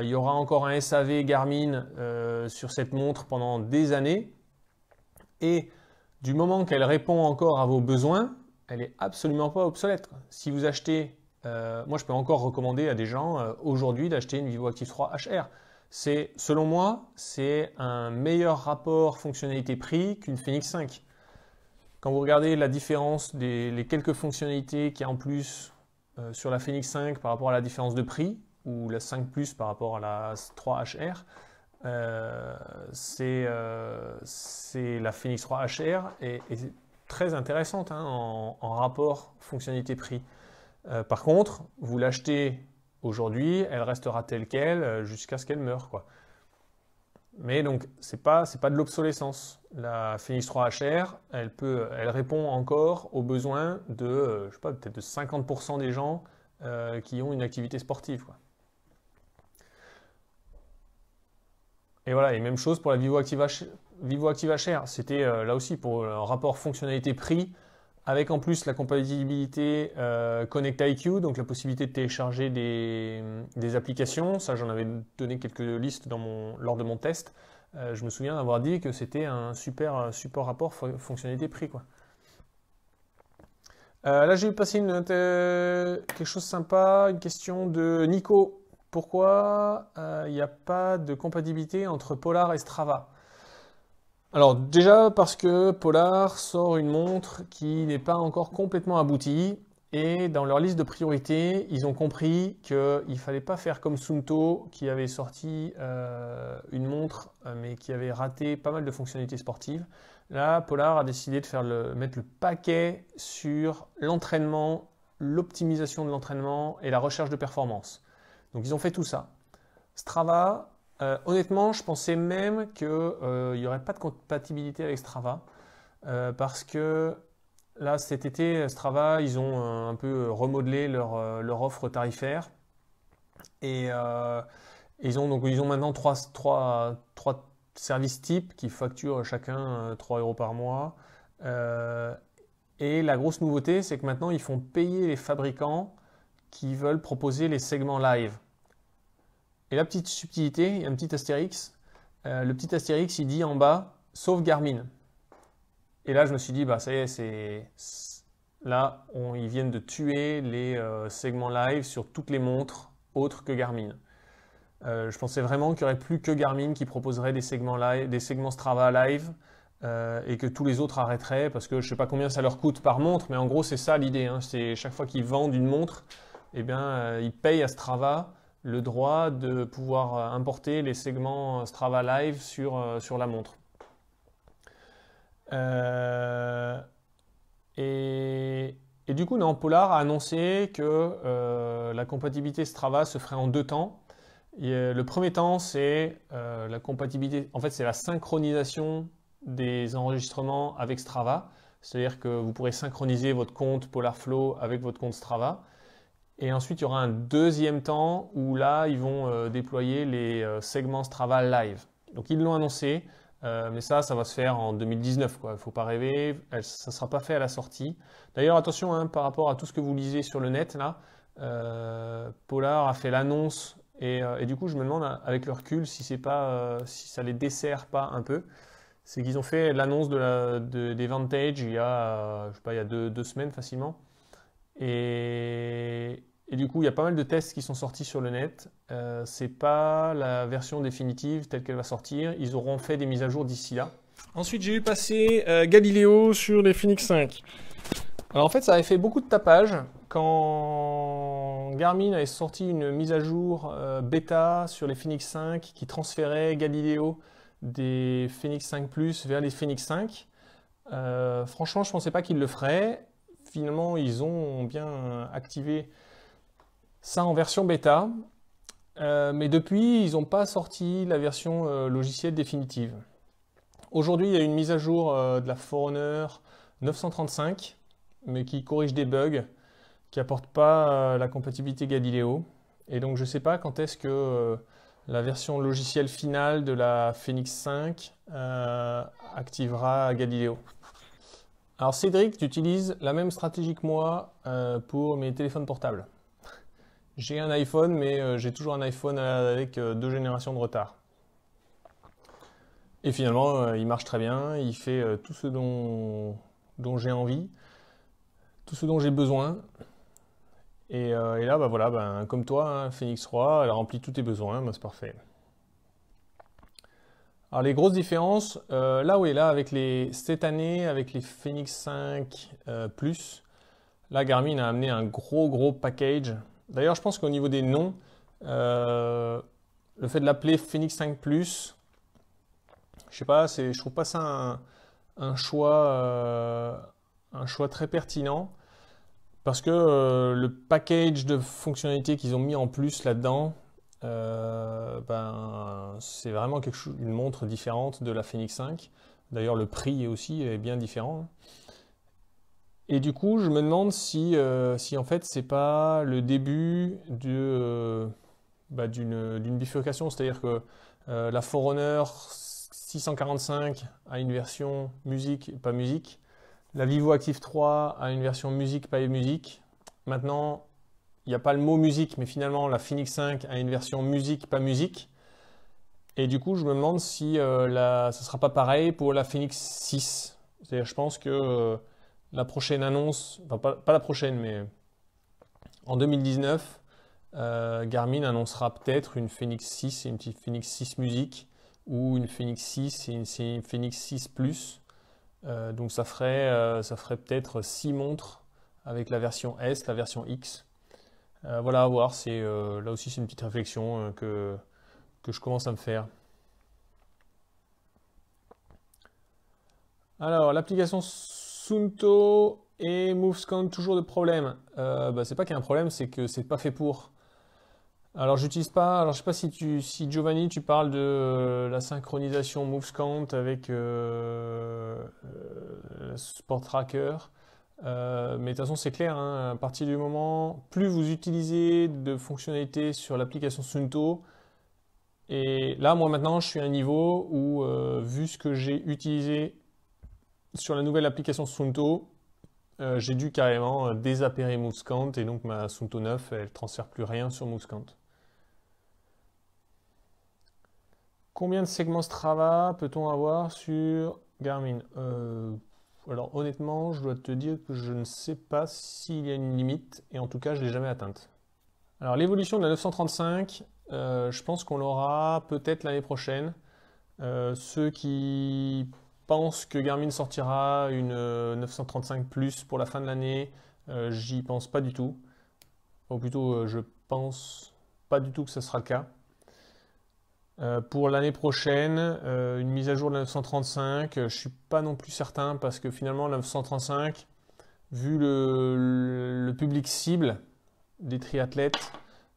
il y aura encore un SAV Garmin sur cette montre pendant des années. Et du moment qu'elle répond encore à vos besoins, elle n'est absolument pas obsolète. Si vous achetez, euh, moi je peux encore recommander à des gens euh, aujourd'hui d'acheter une Vivo Active 3 HR. C'est, selon moi, c'est un meilleur rapport fonctionnalité-prix qu'une Phoenix 5. Quand vous regardez la différence des les quelques fonctionnalités qu'il y a en plus euh, sur la Phoenix 5 par rapport à la différence de prix, ou la 5 par rapport à la 3 HR, euh, euh, c'est la Phoenix 3 HR et, très intéressante hein, en, rapport fonctionnalité-prix. Euh, par contre, vous l'achetez aujourd'hui, elle restera telle qu'elle jusqu'à ce qu'elle meure. Quoi. Mais donc, ce n'est pas, pas de l'obsolescence. La Phoenix 3 HR, elle, peut, elle répond encore aux besoins de, je sais pas, peut-être de 50% des gens qui ont une activité sportive. Et voilà, et même chose pour la Vivo Active, C'était euh, là aussi pour un rapport fonctionnalité-prix, avec en plus la compatibilité euh, Connect IQ, donc la possibilité de télécharger des, applications. Ça, j'en avais donné quelques listes lors de mon test. Euh, je me souviens d'avoir dit que c'était un super, super rapport fonctionnalité-prix. là, j'ai passé une, quelque chose de sympa, une question de Nico pourquoi il euh, n'y a pas de compatibilité entre Polar et Strava Alors déjà parce que Polar sort une montre qui n'est pas encore complètement aboutie et dans leur liste de priorités, ils ont compris qu'il ne fallait pas faire comme Sunto qui avait sorti euh, une montre euh, mais qui avait raté pas mal de fonctionnalités sportives. Là, Polar a décidé de faire le, mettre le paquet sur l'entraînement, l'optimisation de l'entraînement et la recherche de performance. Donc ils ont fait tout ça. Strava, euh, honnêtement, je pensais même qu'il euh, n'y aurait pas de compatibilité avec Strava euh, parce que là, cet été, Strava, ils ont un peu remodelé leur, offre tarifaire et ils, ont, donc, ils ont maintenant trois, trois services types qui facturent chacun 3 euros par mois. et la grosse nouveauté, c'est que maintenant, ils font payer les fabricants qui veulent proposer les segments live. Et la petite subtilité, il y a un petit astérix. Euh, le petit astérix, il dit en bas, sauf Garmin. Et là, je me suis dit, bah, ça y est, c'est... là, ils viennent de tuer les euh, segments live sur toutes les montres autres que Garmin. Euh, je pensais vraiment qu'il n'y aurait plus que Garmin qui proposerait des segments, live, des segments Strava live et que tous les autres arrêteraient parce que je ne sais pas combien ça leur coûte par montre, mais en gros, c'est ça l'idée. Hein. C'est chaque fois qu'ils vendent une montre, eh bien, euh, ils payent à Strava le droit de pouvoir euh, importer les segments euh, Strava Live sur, la montre. et, du coup, non, Polar a annoncé que la compatibilité Strava se ferait en deux temps. le premier temps, c'est la compatibilité, en fait, c'est la synchronisation des enregistrements avec Strava. C'est-à-dire que vous pourrez synchroniser votre compte Polar Flow avec votre compte Strava. Et ensuite, il y aura un deuxième temps où là, ils vont euh, déployer les euh, segments Strava Live. Donc, ils l'ont annoncé, euh, mais ça, ça va se faire en 2019. Il ne faut pas rêver, ça ne sera pas fait à la sortie. D'ailleurs, attention hein, par rapport à tout ce que vous lisez sur le net, là, Polar a fait l'annonce et, du coup, je me demande hein, avec le recul si, c'est pas, si ça les dessert pas un peu. C'est qu'ils ont fait l'annonce de la, des Vantage il y a, pas, il y deux, deux semaines facilement. Et, et du coup, il y a pas mal de tests qui sont sortis sur le net. Euh, c'est pas la version définitive telle qu'elle va sortir. Ils auront fait des mises à jour d'ici là. Ensuite, j'ai eu passer euh, Galileo sur les Phoenix 5. Alors en fait, ça avait fait beaucoup de tapage quand Garmin avait sorti une mise à jour euh, bêta sur les Phoenix 5 qui transférait Galileo des Phoenix 5 Plus vers les Phoenix 5. Euh, franchement, je ne pensais pas qu'ils le feraient. Finalement, ils ont bien activé ça en version bêta, euh, mais depuis, ils n'ont pas sorti la version euh, logicielle définitive. Aujourd'hui, il y a une mise à jour euh, de la Forerunner 935, mais qui corrige des bugs, qui n'apporte pas la compatibilité Galileo. Et donc, je ne sais pas quand est-ce que la version logicielle finale de la Phoenix 5 activera Galileo. Alors, Cédric, tu utilises la même stratégie que moi pour mes téléphones portables. J'ai un iPhone, mais euh, j'ai toujours un iPhone avec euh, deux générations de retard. Et finalement, euh, il marche très bien, il fait tout ce dont, j'ai envie, tout ce dont j'ai besoin. Et, là, bah, voilà, bah, comme toi, hein, Phoenix 3, elle remplit tous tes besoins, bah, c'est parfait. Alors les grosses différences, là oui, là avec les cette année, avec les Phoenix 5 Plus, là Garmin a amené un gros gros package D'ailleurs, je pense qu'au niveau des noms, euh, le fait de l'appeler Phoenix 5 Plus, je sais pas, c'est, je trouve pas ça un, choix, euh, un choix très pertinent parce que euh, le package de fonctionnalités qu'ils ont mis en plus là-dedans, ben, c'est vraiment quelque chose, une montre différente de la Phoenix 5. D'ailleurs, le prix est aussi est bien différent. Et du coup, je me demande si, euh, si en fait, c'est pas le début euh, bah, d'une bifurcation. C'est-à-dire que euh, la Forerunner 645 a une version musique, pas musique. La Vivo Active 3 a une version musique, pas musique. Maintenant, il n'y a pas le mot musique, mais finalement, la Phoenix 5 a une version musique, pas musique. Et du coup, je me demande si ce ne sera pas pareil pour la Phoenix 6. C'est-à-dire, je pense que la prochaine annonce, pas, la prochaine, mais en 2019, euh, Garmin annoncera peut-être une Phoenix 6 et une petite Phoenix 6 Musique ou une Phoenix 6 et une, Phoenix 6 Plus. Euh, donc ça ferait, euh, ça ferait peut-être 6 montres avec la version S, la version X. voilà à voir, c'est, là aussi c'est une petite réflexion que, que je commence à me faire. Alors l'application Sunto et movescount, toujours de problème. Euh, bah, c'est pas qu'il y a un problème, c'est que c'est pas fait pour. Alors j'utilise pas, alors je sais pas si tu, si Giovanni, tu parles de euh, la synchronisation movescount avec euh, Sport Tracker, mais de toute façon c'est clair, hein. à partir du moment, plus vous utilisez de fonctionnalités sur l'application Sunto, et là moi maintenant je suis à un niveau où vu ce que j'ai utilisé sur la nouvelle application Sunto, euh, j'ai dû carrément euh, désappairer Mouscant et donc ma Sunto 9, elle ne transfère plus rien sur Mouscant. Combien de segments Strava peut-on avoir sur Garmin euh, Alors honnêtement, je dois te dire que je ne sais pas s'il y a une limite et en tout cas, je ne l'ai jamais atteinte. Alors l'évolution de la 935, je pense qu'on l'aura peut-être l'année prochaine. ceux qui pense que Garmin sortira une 935 euh, Plus pour la fin de l'année. Euh, j'y pense pas du tout. Ou plutôt, euh, je pense pas du tout que ce sera le cas. pour l'année prochaine, une mise à jour de la 935, je suis pas non plus certain parce que finalement la 935, vu le, public cible des triathlètes,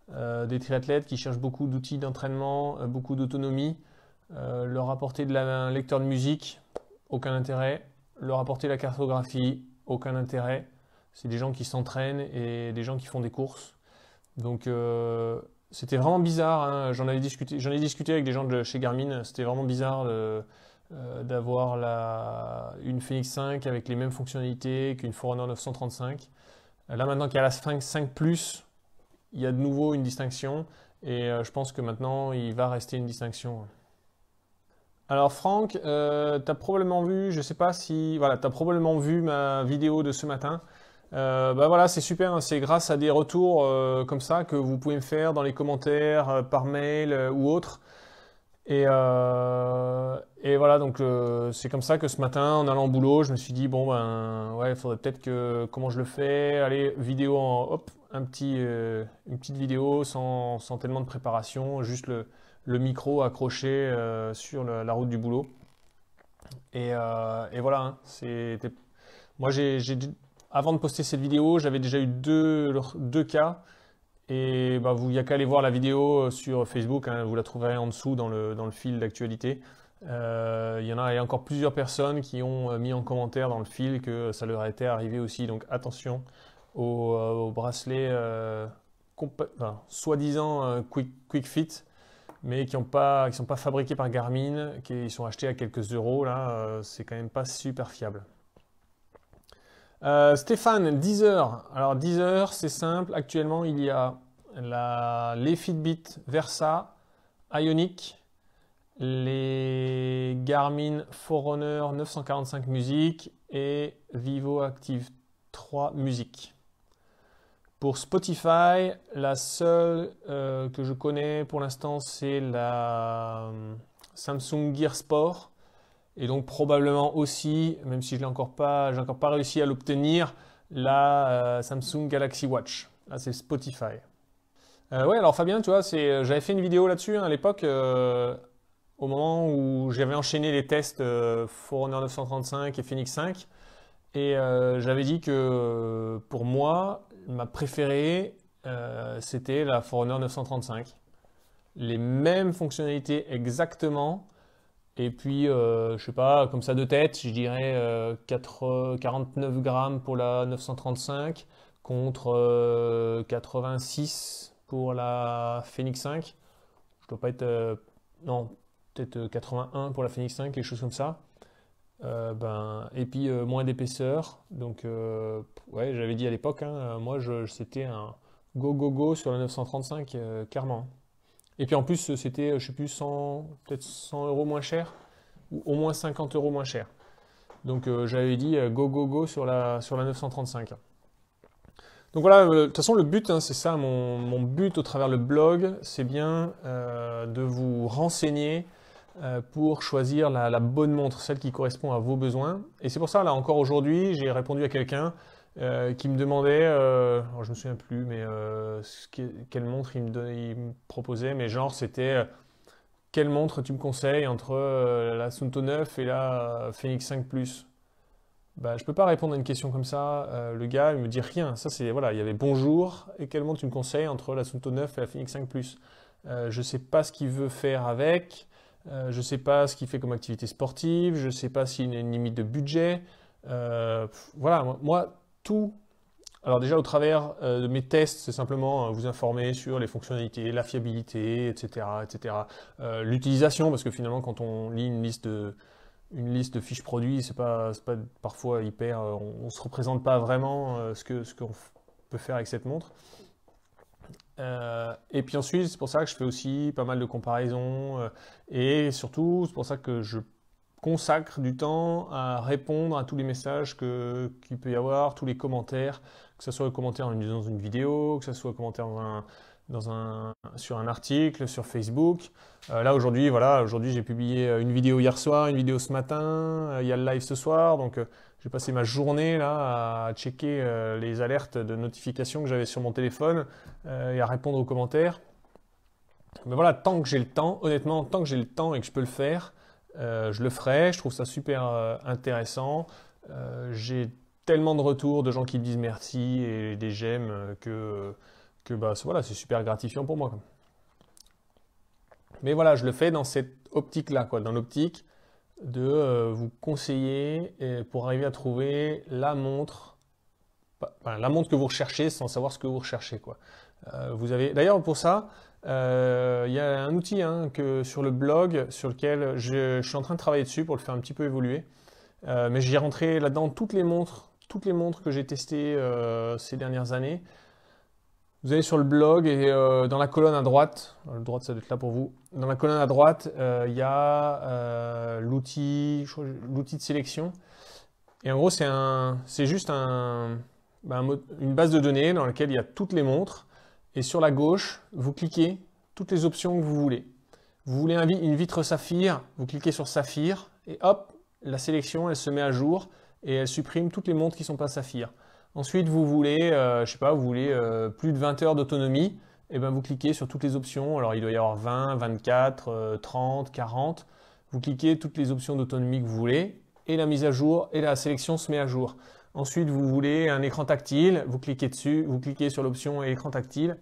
des triathlètes qui cherchent beaucoup d'outils d'entraînement, beaucoup d'autonomie, leur apporter de la, un lecteur de musique, aucun intérêt. Leur apporter la cartographie, aucun intérêt. C'est des gens qui s'entraînent et des gens qui font des courses. Donc euh, c'était vraiment bizarre. Hein. J'en avais discuté, j'en ai discuté avec des gens de chez Garmin. C'était vraiment bizarre euh, d'avoir la une Phoenix 5 avec les mêmes fonctionnalités qu'une Forerunner 935. Là maintenant qu'il y a la Sphinx 5 Plus, il y a de nouveau une distinction et euh, je pense que maintenant il va rester une distinction. Alors Franck, euh, tu as probablement vu, je sais pas si, voilà, tu as probablement vu ma vidéo de ce matin. Euh, bah voilà, c'est super, hein, c'est grâce à des retours euh, comme ça que vous pouvez me faire dans les commentaires, euh, par mail euh, ou autre. Et, et voilà, donc c'est comme ça que ce matin, en allant au boulot, je me suis dit, bon ben ouais, il faudrait peut-être que, comment je le fais, allez, vidéo en, hop, un petit, une petite vidéo sans, sans tellement de préparation, juste le, le micro accroché euh, sur la route du boulot. Et, euh, voilà, hein, c'était. Moi, avant de poster cette vidéo, j'avais déjà eu deux, deux cas. Et bah, vous, il n'y a qu'à aller voir la vidéo euh, sur Facebook, hein, vous la trouverez en dessous dans le, dans le fil d'actualité. Il y en a, encore plusieurs personnes qui ont mis en commentaire dans le fil que ça leur était arrivé aussi. Donc attention au bracelet soi-disant quick, Fit mais qui ne sont pas fabriqués par Garmin, qui sont achetés à quelques euros, là, euh, c'est quand même pas super fiable. Stéphane, euh, Stéphane, Deezer. Alors Deezer, c'est simple, actuellement il y a les Fitbit Versa, Ionic, les Garmin Forerunner 945 Music et Vivo Active 3 Music. Pour Spotify, la seule euh, que je connais pour l'instant, c'est la euh, Samsung Gear Sport. Et donc probablement aussi, même si je n'ai encore, pas, encore pas réussi à l'obtenir, la euh, Samsung Galaxy Watch. Là, c'est Spotify. Euh, ouais, alors Fabien, tu vois, j'avais fait une vidéo là-dessus hein, à l'époque, au moment où j'avais enchaîné les tests Forerunner 935 et Phoenix 5. Et j'avais dit que pour moi, ma préférée, euh, c'était la Forerunner 935. Les mêmes fonctionnalités exactement. Et puis, je euh, je sais pas, comme ça de tête, je dirais 49 euh, grammes pour la 935 contre 86 pour la Phoenix 5. Je dois pas être. non, peut-être 81 pour la Phoenix 5, quelque chose comme ça. Euh, ben, et puis euh, moins d'épaisseur. Donc, euh, ouais, j'avais dit à l'époque, hein, moi, c'était un go go go sur la 935, clairement. Et puis en plus, c'était, je sais plus, 100, peut-être 100 euros moins cher, ou au moins 50 euros moins cher. Donc, j'avais dit go go go sur la, sur la 935. Donc voilà, de toute façon, le but, hein, c'est ça, mon, but au travers le blog, c'est bien de vous renseigner euh, pour choisir la, bonne montre, celle qui correspond à vos besoins. Et c'est pour ça, là encore aujourd'hui, j'ai répondu à quelqu'un euh, qui me demandait, euh, ne je me souviens plus, mais euh, quelle montre il me, proposait, mais genre c'était quelle montre tu me conseilles entre la Sunto 9 et la Phoenix 5 Plus bah, je peux pas répondre à une question comme ça. le gars, il me dit rien. Ça, c'est voilà, il y avait bonjour et quelle montre tu me conseilles entre la Sunto 9 et la Phoenix 5 Plus. je sais pas ce qu'il veut faire avec. Euh, je ne sais pas ce qu'il fait comme activité sportive, je ne sais pas s'il a une limite de budget. Euh, voilà, moi, tout. Alors déjà, au travers euh, de mes tests, c'est simplement vous informer sur les fonctionnalités, la fiabilité, etc. etc. L'utilisation, parce que finalement, quand on lit une liste de, une liste de fiches produits, c'est pas, pas parfois hyper... on ne se représente pas vraiment ce qu'on ce peut faire avec cette montre. Euh, et puis ensuite, c'est pour ça que je fais aussi pas mal de comparaisons. Euh, et surtout, c'est pour ça que je consacre du temps à répondre à tous les messages qu'il peut y avoir, tous les commentaires, que ce soit les commentaires dans une vidéo, que ce soit les commentaires dans un, sur un article, sur Facebook. Euh, là aujourd'hui, voilà, aujourd'hui j'ai publié une vidéo hier soir, une vidéo ce matin, il y a le live ce soir, donc j'ai passé ma journée là à checker euh, les alertes de notifications que j'avais sur mon téléphone euh, et à répondre aux commentaires. Mais voilà, tant que j'ai le temps, honnêtement, tant que j'ai le temps et que je peux le faire, euh, je le ferai. Je trouve ça super intéressant. j'ai tellement de retours de gens qui me disent merci et des j'aime que, que bah, voilà, c'est super gratifiant pour moi. Mais voilà, je le fais dans cette optique-là, quoi, dans l'optique de euh, vous conseiller pour arriver à trouver la montre, la montre que vous recherchez sans savoir ce que vous recherchez. Quoi. Euh, vous avez d'ailleurs pour ça, euh, il y a un outil hein, que sur le blog sur lequel je, suis en train de travailler dessus pour le faire un petit peu évoluer. mais j'ai rentré là-dedans toutes les montres, toutes les montres que j'ai testées ces dernières années. Vous allez sur le blog et euh, dans la colonne à droite, euh, droite là pour vous, dans la colonne à droite, euh, il y a l'outil de sélection. Et en gros, c'est juste un, bah, une base de données dans laquelle il y a toutes les montres. Et sur la gauche, vous cliquez toutes les options que vous voulez. Vous voulez une vitre saphir, vous cliquez sur saphir et hop, la sélection, elle se met à jour et elle supprime toutes les montres qui ne sont pas saphir. Ensuite, vous voulez, euh, je sais pas, vous voulez euh, plus de 20 heures d'autonomie. Et eh ben vous cliquez sur toutes les options. Alors, il doit y avoir 20, 24, 30, 40. Vous cliquez toutes les options d'autonomie que vous voulez. Et la mise à jour et la sélection se met à jour. Ensuite, vous voulez un écran tactile. Vous cliquez dessus. Vous cliquez sur l'option écran tactile.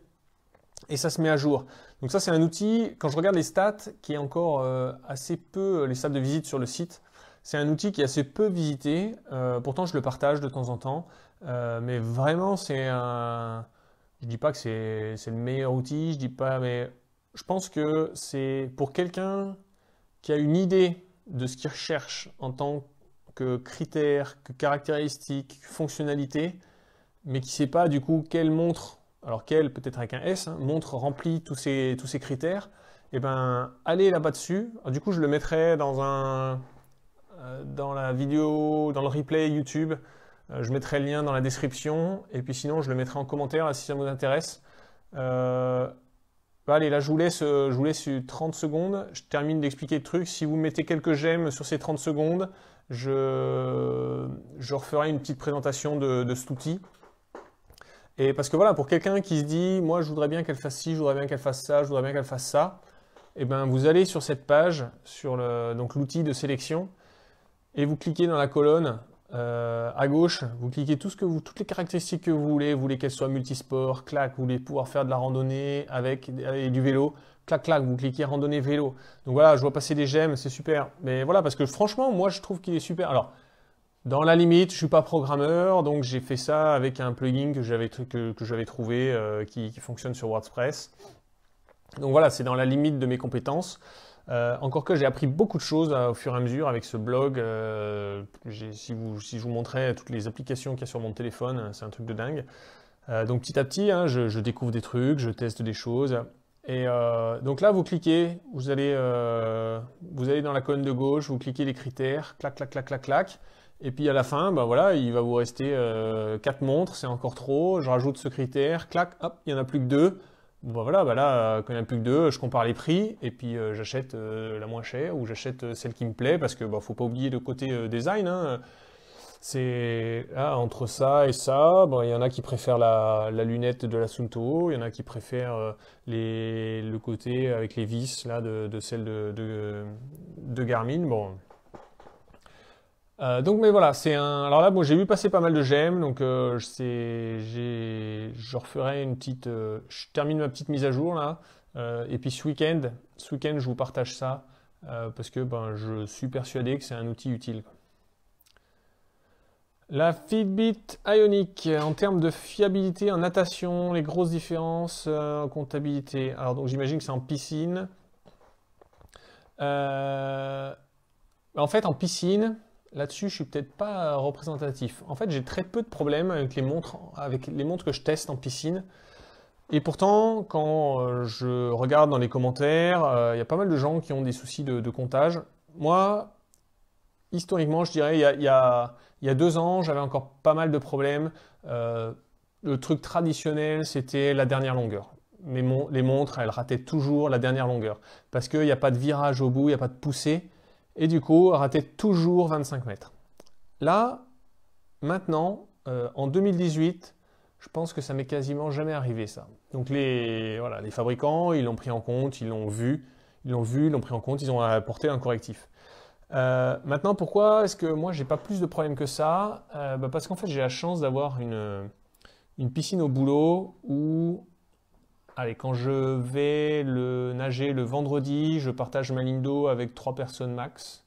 Et ça se met à jour. Donc ça, c'est un outil, quand je regarde les stats, qui est encore euh, assez peu, les stats de visite sur le site, c'est un outil qui est assez peu visité. pourtant, je le partage de temps en temps. Euh, mais vraiment, c'est un. Je dis pas que c'est le meilleur outil, je dis pas, mais je pense que c'est pour quelqu'un qui a une idée de ce qu'il recherche en tant que critères, que caractéristiques, fonctionnalités, mais qui ne sait pas du coup quelle montre, alors quelle peut-être avec un S, hein, montre remplit tous ces, tous ces critères, et eh ben allez là-bas dessus. du coup, je le mettrai dans un euh, dans la vidéo, dans le replay YouTube. Euh, je mettrai le lien dans la description et puis sinon je le mettrai en commentaire si ça vous intéresse. Euh, allez, là je vous laisse, je vous 30 secondes, je termine d'expliquer le truc. Si vous mettez quelques j'aime sur ces 30 secondes, je, je referai une petite présentation de, cet outil. Et parce que voilà, pour quelqu'un qui se dit, moi je voudrais bien qu'elle fasse ci, je voudrais bien qu'elle fasse ça, je voudrais bien qu'elle fasse ça, et eh ben vous allez sur cette page, sur donc l'outil de sélection, et vous cliquez dans la colonne euh, à gauche, vous cliquez tout ce que vous, toutes les caractéristiques que vous voulez. Vous voulez qu'elle soient multisport, clac, vous voulez pouvoir faire de la randonnée avec, du vélo. Clac, clac, vous cliquez randonnée vélo. Donc voilà, je vois passer des gemmes, c'est super. Mais voilà, parce que franchement, moi, je trouve qu'il est super. Alors, dans la limite, je suis pas programmeur, donc j'ai fait ça avec un plugin que j'avais que, trouvé euh, qui, qui fonctionne sur WordPress. Donc voilà, c'est dans la limite de mes compétences. Euh, encore que j'ai appris beaucoup de choses euh, au fur et à mesure avec ce blog. Euh, si, vous, si je vous montrais toutes les applications qu'il y a sur mon téléphone, c'est un truc de dingue. donc petit à petit, hein, je, découvre des trucs, je teste des choses. Et donc là, vous cliquez, vous allez, vous allez dans la colonne de gauche, vous cliquez les critères, clac, clac, clac, clac, clac. Et puis à la fin, bah voilà, il va vous rester 4 montres, c'est encore trop, je rajoute ce critère, clac, hop, il n'y en a plus que 2. Bon bah voilà, bah là, euh, quand il n'y a plus que deux, je compare les prix et puis euh, j'achète euh, la moins chère ou j'achète celle qui me plaît parce que bah, faut pas oublier le côté design. Hein. C'est ah, entre ça et ça, bah, il y en a qui préfèrent la, lunette de la Sunto, il y en a qui préfèrent le côté avec les vis là, de, celle de, de Garmin. Bon, euh, donc mais voilà, c'est un. Alors là, j'ai vu passer pas mal de gemmes donc euh, je referai une petite. Euh, je termine ma petite mise à jour là, et puis ce week-end, ce week je vous partage ça parce que ben, je suis persuadé que c'est un outil utile. La Fitbit Ionic en termes de fiabilité en natation, les grosses différences en comptabilité. Alors donc j'imagine que c'est en piscine. en fait, en piscine. Là-dessus, je suis peut-être pas représentatif. En fait, j'ai très peu de problèmes avec les montres, avec les montres que je teste en piscine. Et pourtant, quand euh, je regarde dans les commentaires, euh, il y a pas mal de gens qui ont des soucis de, comptage. Moi, historiquement, je dirais, il y a, y a, deux ans, j'avais encore pas mal de problèmes. Euh, le truc traditionnel, c'était la dernière longueur. mais les montres, elles rataient toujours la dernière longueur. Parce qu'il n'y a pas de virage au bout, il n'y a pas de poussée. Et du coup, ratait toujours 25 mètres. Là, maintenant, euh, en 2018, je pense que ça m'est quasiment jamais arrivé ça. Donc les, voilà, les fabricants, ils l'ont pris en compte, ils l'ont vu, ils l'ont vu, ils l'ont pris en compte, ils ont apporté un correctif. Euh, maintenant, pourquoi est-ce que moi j'ai pas plus de problèmes que ça euh, bah, Parce qu'en fait j'ai la chance d'avoir une, une piscine au boulot où Allez, quand je vais le nager le vendredi, je partage ma ligne d'eau avec trois personnes max.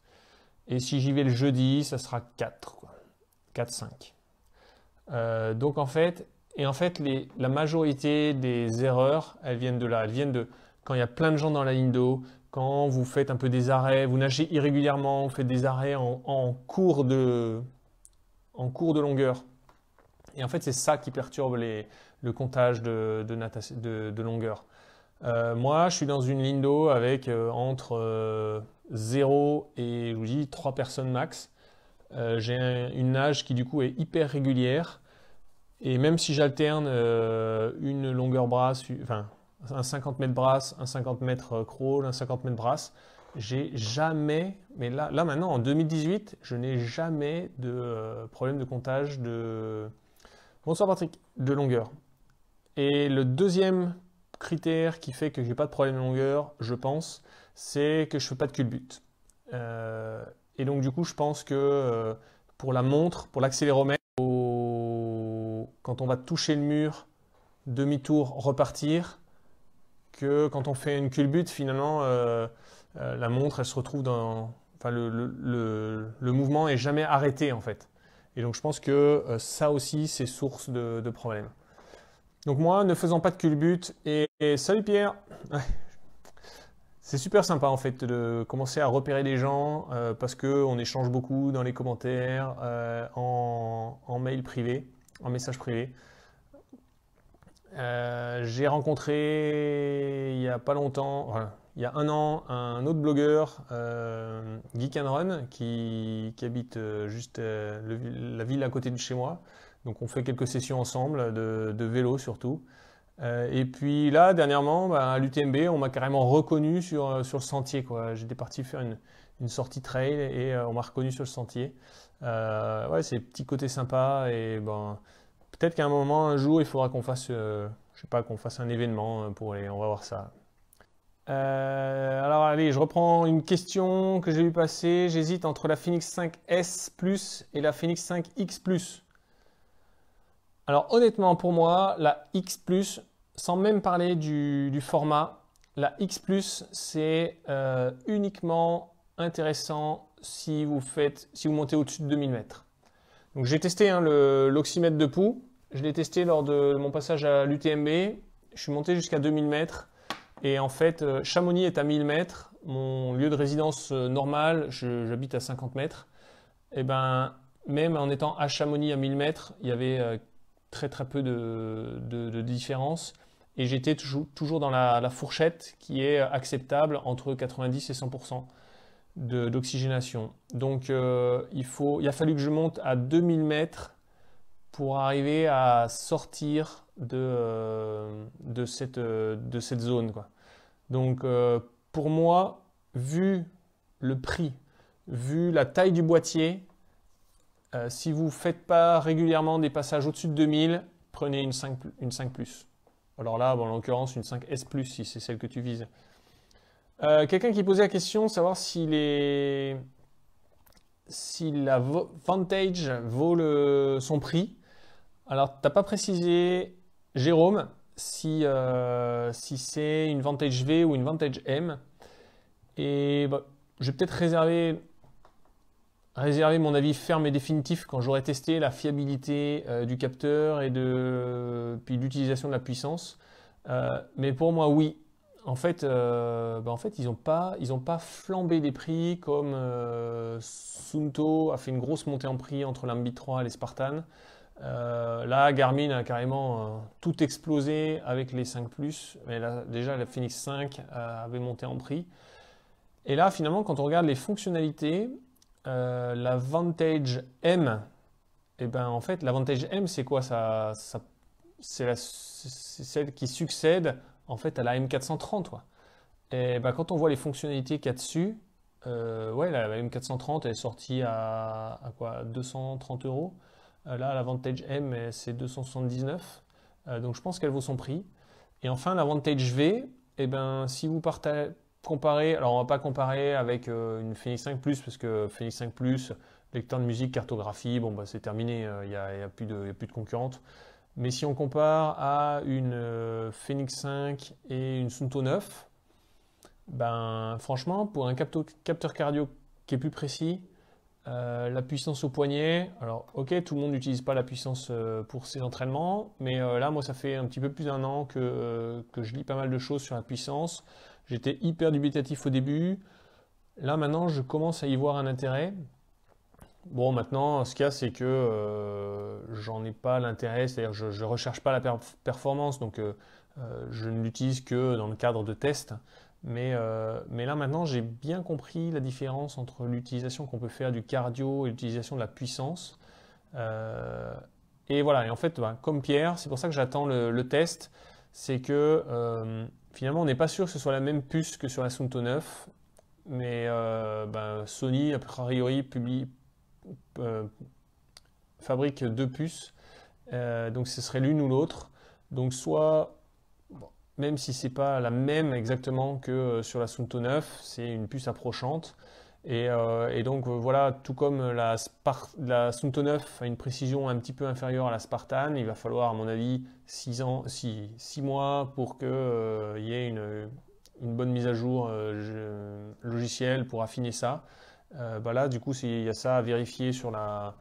Et si j'y vais le jeudi, ça sera 4, 4-5. Euh, donc en fait, et en fait, la majorité des erreurs, elles viennent de là. Elles viennent de quand il y a plein de gens dans la ligne d'eau, quand vous faites un peu des arrêts, vous nagez irrégulièrement, vous faites des arrêts en cours, de, en cours de longueur. Et en fait, c'est ça qui perturbe les, le comptage de, de, de, longueur. Euh, moi, je suis dans une ligne d'eau avec euh, entre 0 euh, et je dis 3 personnes max. J'ai une nage qui du coup est hyper régulière. Et même si j'alterne une longueur brasse, enfin un 50 mètres brasse, un 50 mètres crawl, un 50 mètres brasse, j'ai jamais, mais là, là maintenant en 2018, je n'ai jamais de problème de comptage de. Bonsoir Patrick, de longueur. Et le deuxième critère qui fait que j'ai pas de problème de longueur, je pense, c'est que je fais pas de culbute. Euh, et donc du coup, je pense que euh, pour la montre, pour l'accéléromètre, quand on va toucher le mur, demi-tour, repartir, que quand on fait une culbute, finalement, euh, la montre, elle se retrouve dans... Enfin, le, le, mouvement est jamais arrêté, en fait. Et donc, je pense que ça aussi, c'est source de, de problèmes. Donc moi, ne faisant pas de culbute, et, salut Pierre C'est super sympa en fait de commencer à repérer les gens euh, parce qu'on échange beaucoup dans les commentaires, euh, en, mail privé, en message privé. Euh, j'ai rencontré il y a pas longtemps, il y a un an, un autre blogueur, Geek and Run, qui, habite juste la ville à côté de chez moi, donc on fait quelques sessions ensemble, de, vélo surtout. Euh, et puis là, dernièrement, bah, à l'UTMB, on m'a carrément reconnu sur, euh, le sentier. J'étais parti faire une, sortie trail et euh, on m'a reconnu sur le sentier. Euh, ouais, c'est petit côté sympa et ben, peut-être qu'à un moment, un jour, il faudra qu'on fasse, je sais pas, qu'on fasse un événement pour On va voir ça. alors allez, je reprends une question que j'ai eu passer. J'hésite entre la Phoenix 5S Plus et la Phoenix 5X Plus. Alors honnêtement pour moi, la X ⁇ sans même parler du, format, la X ⁇ c'est euh, uniquement intéressant si vous, faites, si vous montez au-dessus de 2000 mètres. Donc j'ai testé hein, l'oxymètre de pouls, je l'ai testé lors de mon passage à l'UTMB, je suis monté jusqu'à 2000 mètres. Et en fait, euh, Chamonix est à 1000 mètres, mon lieu de résidence euh, normal, j'habite à 50 mètres. Et eh ben, même en étant à Chamonix à 1000 mètres, il y avait très très peu de, différence. Et j'étais toujours, toujours dans la, fourchette qui est acceptable entre 90 et 100% d'oxygénation. Donc euh, il, faut, il a fallu que je monte à 2000 mètres pour arriver à sortir de, euh, de, cette, de cette zone. Quoi. Donc euh, pour moi, vu le prix, vu la taille du boîtier, euh, si vous ne faites pas régulièrement des passages au-dessus de 2000, prenez une 5, une 5 Alors là, en l'occurrence, une 5S si c'est celle que tu vises. Euh, quelqu'un qui posait la question, savoir si, les... si la Vantage vaut le... son prix. Alors, tu n'as pas précisé, Jérôme, si, euh, si c'est une Vantage V ou une Vantage M. Et bah, je vais peut-être réserver réservé mon avis ferme et définitif quand j'aurai testé la fiabilité euh, du capteur et de, puis l'utilisation de la puissance. Euh, mais pour moi, oui. En fait, euh, bah, en fait ils n'ont pas, ils pas flambé les prix comme Sunto a fait une grosse montée en prix entre l'Ambi 3 et les Spartan. là, Garmin a carrément tout explosé avec les 5 Mais là, déjà, la Phoenix 5 avait monté en prix. Et là, finalement, quand on regarde les fonctionnalités, euh, la Vantage M, et eh ben en fait, la Vantage M, c'est quoi ça, C'est celle qui succède en fait à la M430. Et eh ben, quand on voit les fonctionnalités qu'il y a dessus, euh, ouais, la M430 est sortie à, quoi 230 euros. Euh, là, la Vantage M, c'est 279. donc je pense qu'elle vaut son prix. Et enfin, la Vantage V, et eh ben, si vous partez, comparer, alors on va pas comparer avec euh, une Phoenix 5 Plus parce que Phoenix 5 Plus, lecteur de musique, cartographie, bon bah c'est terminé, euh, il n'y a, y a, plus de, concurrentes, de Mais si on compare à une euh, Phoenix 5 et une Sunto 9, ben franchement pour un capteur cardio qui est plus précis, la puissance au poignet, alors ok tout le monde n'utilise pas la puissance pour ses entraînements, mais là moi ça fait un petit peu plus d'un an que, que je lis pas mal de choses sur la puissance. J'étais hyper dubitatif au début. Là maintenant, je commence à y voir un intérêt. Bon, maintenant, ce qu'il y a, c'est que euh, j'en ai pas l'intérêt, c'est-à-dire je ne recherche pas la performance, donc euh, euh, je ne l'utilise que dans le cadre de tests. Mais, mais là maintenant, j'ai bien compris la différence entre l'utilisation qu'on peut faire du cardio et l'utilisation de la puissance. et voilà, et en fait, ben, comme Pierre, c'est pour ça que j'attends le, le, test, c'est que Finalement, on n'est pas sûr que ce soit la même puce que sur la Sunto 9, mais euh, ben, Sony, a priori, euh, fabrique deux puces, euh, donc ce serait l'une ou l'autre. Donc soit, même si ce n'est pas la même exactement que sur la Sunto 9, c'est une puce approchante, euh, et, donc euh, voilà, tout comme la, Spar 9 a une précision un petit peu inférieure à la Spartan, il va falloir à mon avis 6 six, mois pour qu'il euh, y ait une, bonne mise à jour logicielle pour affiner ça. Bah là du coup il y a ça à vérifier sur la,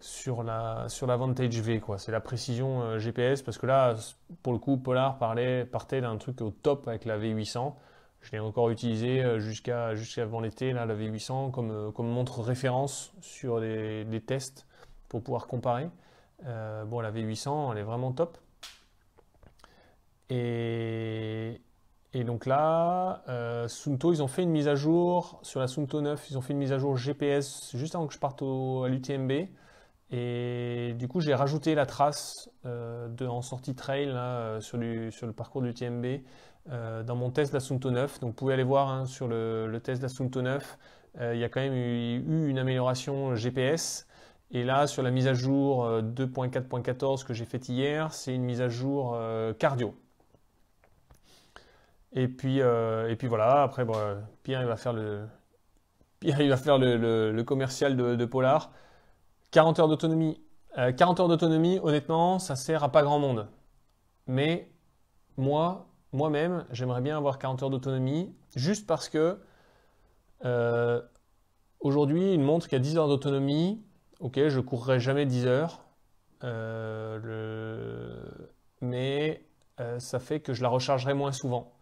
sur la, sur la Vantage V. C'est la précision GPS parce que là, pour le coup, Polar parlait, partait d'un truc au top avec la V800. Je l'ai encore utilisé euh, jusqu'à avant l'été, la V800, euh, comme, montre référence sur les, tests pour pouvoir comparer. Euh, bon, la V800, elle est vraiment top. Et, donc là, Sunto, ils ont fait une mise à jour sur la Sunto 9, ils ont fait une mise à jour GPS juste avant que je parte à l'UTMB. Et du coup, j'ai rajouté la trace de, en sortie trail sur, sur, le parcours de l'UTMB euh, dans mon test d'Assunto 9. Donc vous pouvez aller voir hein, sur le, test d'Assunto 9, euh, il y a quand même eu, une amélioration GPS. Et là, sur la mise à jour 2.4.14 euh, que j'ai faite hier, c'est une mise à jour cardio. Et puis, et puis voilà, après, Pierre, il va faire le, [LAUGHS] Pierre, va faire le, commercial de, Polar. 40 heures d'autonomie. 40 heures d'autonomie, honnêtement, ça sert à pas grand monde. Mais moi, moi-même, j'aimerais bien avoir 40 heures d'autonomie, juste parce que euh, aujourd'hui, une montre qui a 10 heures d'autonomie, ok, je courrai jamais 10 heures, euh, mais euh, ça fait que je la rechargerai moins souvent.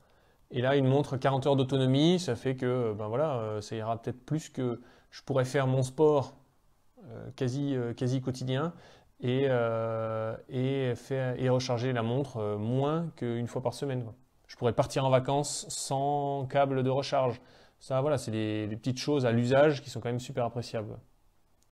Et là, une montre 40 heures d'autonomie, ça fait que ben voilà, ça ira peut-être plus que je pourrais faire mon sport quasi, quasi quotidien, et, euh, et, recharger la montre euh, moins qu'une fois par semaine. Je pourrais partir en vacances sans câble de recharge. Ça, voilà, c'est des, petites choses à l'usage qui sont quand même super appréciables.